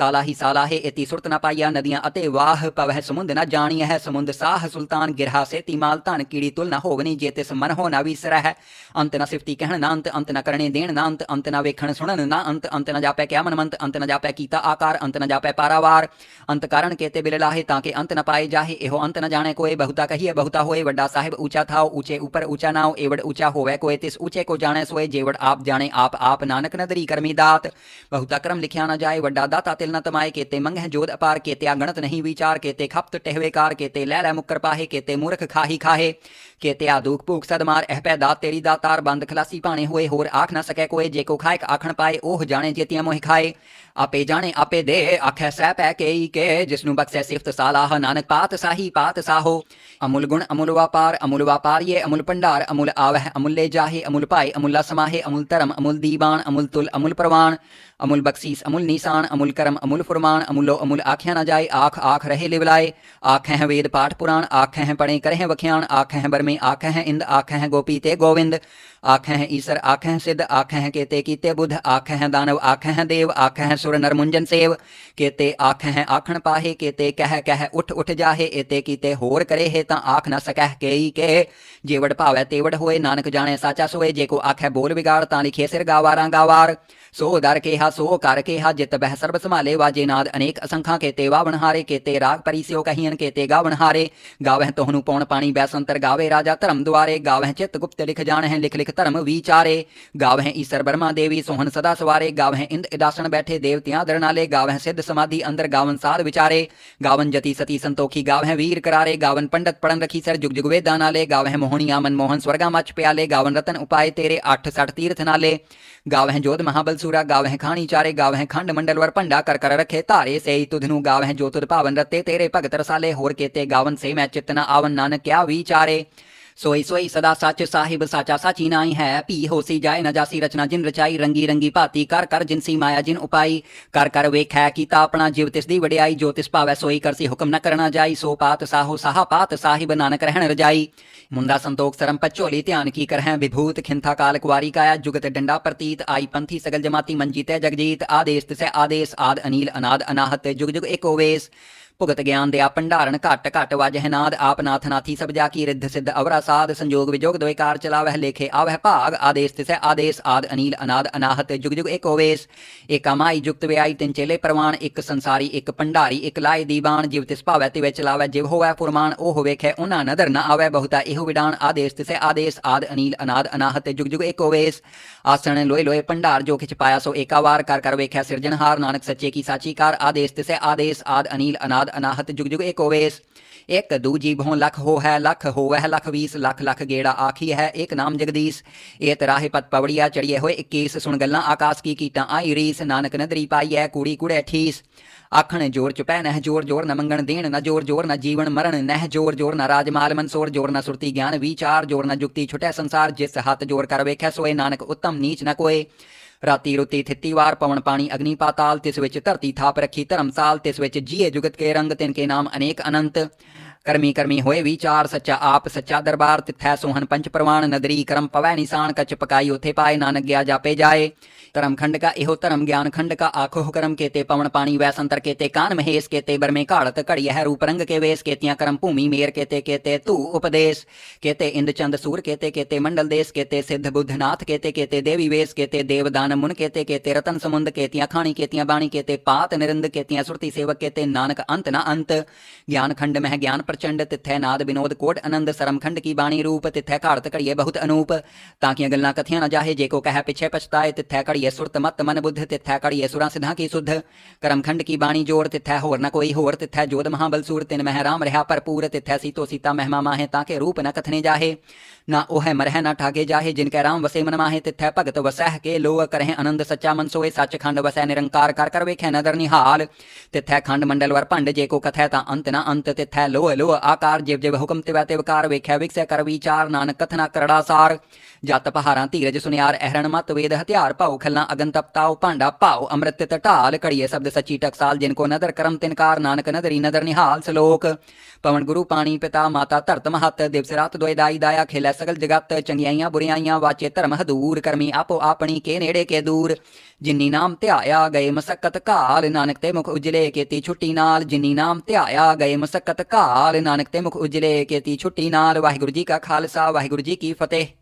साला ही साला है इति सुरत न पाइया नदियां अते वाह पवह समुंद न जानिय है समुंद साह सुल्तान गिरहा से तिमाल धन कीड़ी तुल न होगनी जे ते मन हो ना विसर है अंत न सिफती कहन न अंत अंत न करने देन न अंत अंत न वेखण सुनन न अंत अंत न जापै क्या मनमंत अंत न जापै कीता आकार अंत न जापै पारावार अंत कारण केते बिल लाहे ताके अंत न पाए जाहे एहो अंत न जाने कोए बहुता कही बहुता होए वड्डा साहेब ऊंचा था ऊंचे ऊपर ऊंचा नाव एवड ऊंचा होवे कोए तिस ऊंचे को जाने सोए जेवड़ आप जाने आप आप नानक नदरी करमी दात बहुता क्रम लिखिया न जाए वड्डा दाता तिल न तमाए केते मंग है जोद अपार केते अगणत नहीं विचार केते खप्त टहवे कार केते लै लै मुकर पाहे केते मूर्ख खाही खाहे केते आ दुख भूख सदमार एह पै दात तेरी दातार बंद खलासी पाने होए होर आख न सके कोए जे को खाए आखण पाए ओह जाने जेतिया मोह खाए आपे जाने आपे दे आखे सह पै के ई के जिसनु बक्से सिफत साला साह नानक पात साही पात साहो अमूल गुण अमूल व्यापार अमूल व्यापार ये अमूल भंडार अमूल आवह अमूल ले जाहे अमूल पाए अमूला समाहे अमूल तरम अमूल दीवान अमूल तुल अमूल प्रवाण अमूल बक्सीस अमूल निशान अमूल करम अमूल फुरमान अमूलो अमूल आख्या न जाए आख आख रहे लिबलाए आख है वेद पाठ पुराण आख है पढ़े करें वख्याण आख है बरमे आख है इंद आख है गोपी ते गोविंद आखें ईसर आखें सिद्ध आखें केते कीते बुध आखें दानव आखें देव आखें सुर नरमुंजन सेव केते आखें आखण पाहे केते कह कह उठ उठ जाहे एते कीते होर करे हे ता आख न सकह केई के जेवड़ भावै तेवड़ होए नानक जाने साचा सोए जे को आखे बोल बिगाड़ ता लिखे सिर गावारा गावार सो दर हा सो हा जित बह सर्व संभाले वाजे नाद अनेक असंखा केते वावणहारे केते राग परिस्यो कहियन केते गावणहारे गावह तोहनु पौन पानी बैसंतर गावे राजा धर्म द्वारे गावह चित गुप्त लिख जान है लिख लिख धर्म विचारे गावह ईश्वर बर्मा देवी सोहन सदा सवारे गावह इंद इदासन बैठे देवत्या दरनाले गावह सिद्ध समाधि अंदर गावन साध विचारे गावन जति सती संतोखी गावह वीर करारे गावन पंडित पढ़न रखी सर जुग जुग वेदा गावह मोहनिया मन मोहन स्वर्गा मच प्याले गावन रतन उपाय तेरे अठ सठ तीर्थ नाले गाँव है जोध महाबलसूरा गाव है खानी चारे गाव है खंड मंडल वर पंडा कर कर रखे तारे से ही तुधनु गाँव है जो पावन रत्ते तेरे भगत रसाले होर केते गावन से मैं चितना आवन नानक क्या विचारे सोई सोई सदा सच साहिब साचा साची नाई है पी होसी जाए नजासी रचना जिन रचाई रंगी रंगी भाती कर कर जिनसी माया जिन उपाई कर कर वेख है कीता अपना जीव तिस दी वडियाई जो तिस पावे सोई करसी हुक्म न करना जाई सो पात साहो साहा पात साहिब नानक रहन रजाई मुंडा संतोख सरम पचोली ध्यान की करह विभूत खिंथा काल कुवारी काया जुगत डंडा प्रतीत आई पंथी सगल जमाती मंजीत जगजीत आदेश तिसे आदेश आद अनिल अनाद अनाहत जुग जुग एक ओवेश ਭੁਗਤ ਗਿਆਨ ਦੇ ਆ ਭੰਡਾਰਨ ਘਟ ਘਟ ਵਜ ਹੈ ਨਾਦ ਆਪ ਨਾਥ ਨਾਥੀ ਸਭ ਜਾ ਕੀ ਰਿੱਧ ਸਿੱਧ ਅਵਰਾ ਸਾਧ ਸੰਜੋਗ ਵਿਜੋਗ ਦੋਇਕਾਰ ਚਲਾਵਹਿ ਲੇਖੇ ਆਵਹਿ ਭਾਗ ਆਦੇਸ਼ ਤਿਸੈ ਆਦੇਸ਼ ਆਦ ਅਨੀਲ ਅਨਾਦ ਅਨਾਹਤ ਜੁਗ ਜੁਗ ਏਕ ਹੋਵੇਸ ਏਕਾਮਾਈ ਜੁਗਤ ਵਿਆਈ ਤਿੰਨ ਚੇਲੇ ਪ੍ਰਵਾਨ ਇੱਕ ਸੰਸਾਰੀ ਇੱਕ ਭੰਡਾਰੀ ਇੱਕ ਲਾਏ ਦੀਵਾਨ ਜਿਵ ਤਿਸ ਭਾਵੈ ਤਿਵੈ ਚਲਾਵੈ ਜਿਵ ਹੋਵੈ ਫੁਰਮਾਨ ਉਹ ਹੋਵੇਖੈ ਉਹਨਾਂ ਨਦਰ ਨ ਆਵੈ ਬਹੁਤਾ ਇਹੋ ਵਿਡਾਨ ਆਦੇਸ਼ ਤਿਸੈ ਆਦੇਸ਼ ਆਦ ਅਨੀਲ ਅਨਾਦ ਅਨਾਹਤ ਜੁਗ ਜੁਗ ਏਕ ਹੋਵੇਸ आसन लोए लोए भंडार जो खिच पाया सो एकावार कर कर वेख्या सृजनहार नानक सचे की साची कार आदेश तिसे आदेश आद अनिल अनाद अनाहत जुग जुग एक एकोवेश एक दूजी भों लख हो है लख हो वह लख वीस लख लख गेड़ा आखी है एक नाम जगदीश एत राहे पत पवड़िया चढ़िए हुए इक्कीस सुन गल्ला आकाश की कीटा आई रीस नानक नदरी पाई है कूड़ी कूड़े ठीस आखण जोर चुपै नह जोर जोर न मंगण देण न जोर जोर न जीवन मरण नह जोर जोर न राजमाल मनसोर जोर न सुरति ज्ञान विचार जोर न जुक्ति छुटै संसार जिस हाथ जोर कर वेख्या सोए नानक उत्तम नीच न कोए राति रुति ਥਿੱਤੀ वार पवन पानी अग्नि पाताल तिस विच धरती थाप रखी धर्मसाल तिस विच जिए जुगत के रंग तिनके नाम अनेक अनंत कर्मी कर्मी होए विचार सच्चा आप सच्चा दरबार तिथै सोहन पंच प्रवाण नदरी करम पवै निशान कच पकाई उथे पाए नानक गया जापे जाए धर्म खंड का एहो धर्म ज्ञान खंड का आखो करम केते पवन पानी वैसंतर केते कान महेश केते बरमे घाड़त घड़ी है रूप रंग के वेश केतिया करम भूमि मेर केते केते तू उपदेश केते इंद चंद सूर केते केते मंडल देश केते सिद्ध बुद्ध नाथ केते केते देवी वेश केते देव दान मुन केते केते रतन समुंद केतिया खानी केतिया बाणी केते पात निरंद केतिया सुरती सेवक केते नानक अंत ना अंत ज्ञान खंड मह ज्ञान प्रचंड तिथे नाद विनोद कोट आनंद सरमखंड की बाणी रूप तिथे घाड़त घड़िए बहुत अनूप ताकिया गल्ला कथिया न जाहे जे को कह पिछे पछताए तिथे घड़िए सुरत मत मन बुद्ध तिथे घड़िए सुरा सिधा की सुध करमखंड की बाणी जोड़ तिथे होर न कोई होर तिथे जोध महाबलसूर तिन मह राम रहा भरपूर तिथे सीतो सीता महमा माहे ताके रूप न कथने जाहे ना ओह मरह ना ठाके जाहे जिनके राम वसे मन माहे तिथै भगत वसह के लोग करह आनंद सच्चा मन सोए सच खंड वसै निरंकार कर कर वेखे नदर निहाल तिथे खंड मंडल वर भंड जे को कथै ता अंत न अंत तिथे लोह लोह आकार जिव जिव हुक्म तिवै तिवकार वेख्या विकसै कर विचार नानक कथना करड़ा सार जत पहारा धीरज सुनियार अहरण मत वेद हथियार पाओ खलना अगन तपताओ भांडा पाओ अमृत तटाल कड़िए शब्द सची टकसाल जिनको नदर करम तिनकार नानक नदरी नदर निहाल सलोक पवन गुरु पानी पिता माता धरत महत दिवस रात दुए दाई दाया खेलै सगल जगत चंगियाइयां बुरियाइयां वाचे धर्म हदूर कर्मी आपो ਆਪਣੀ ਕੇ ਨੇੜੇ ਕੇ ਦੂਰ ਜਿਨੀ ਨਾਮ ਧਿਆਇਆ ਗਏ ਮਸਕਤ ਘਾਲ ਨਾਨਕ ਤੇ ਮੁਖ ਉਜਲੇ ਕੀਤੀ ਛੁੱਟੀ ਨਾਲ ਜਿਨੀ ਨਾਮ ਧਿਆਇਆ ਗਏ ਮਸਕਤ ਘਾਲ ਨਾਨਕ ਤੇ ਮੁਖ ਉਜਲੇ ਕੀਤੀ ਛੁੱਟੀ ਨਾਲ ਵਾਹਿਗੁਰੂ ਜੀ ਕਾ ਖਾਲਸਾ ਵਾਹਿਗੁਰੂ ਜੀ ਕੀ ਫਤਿਹ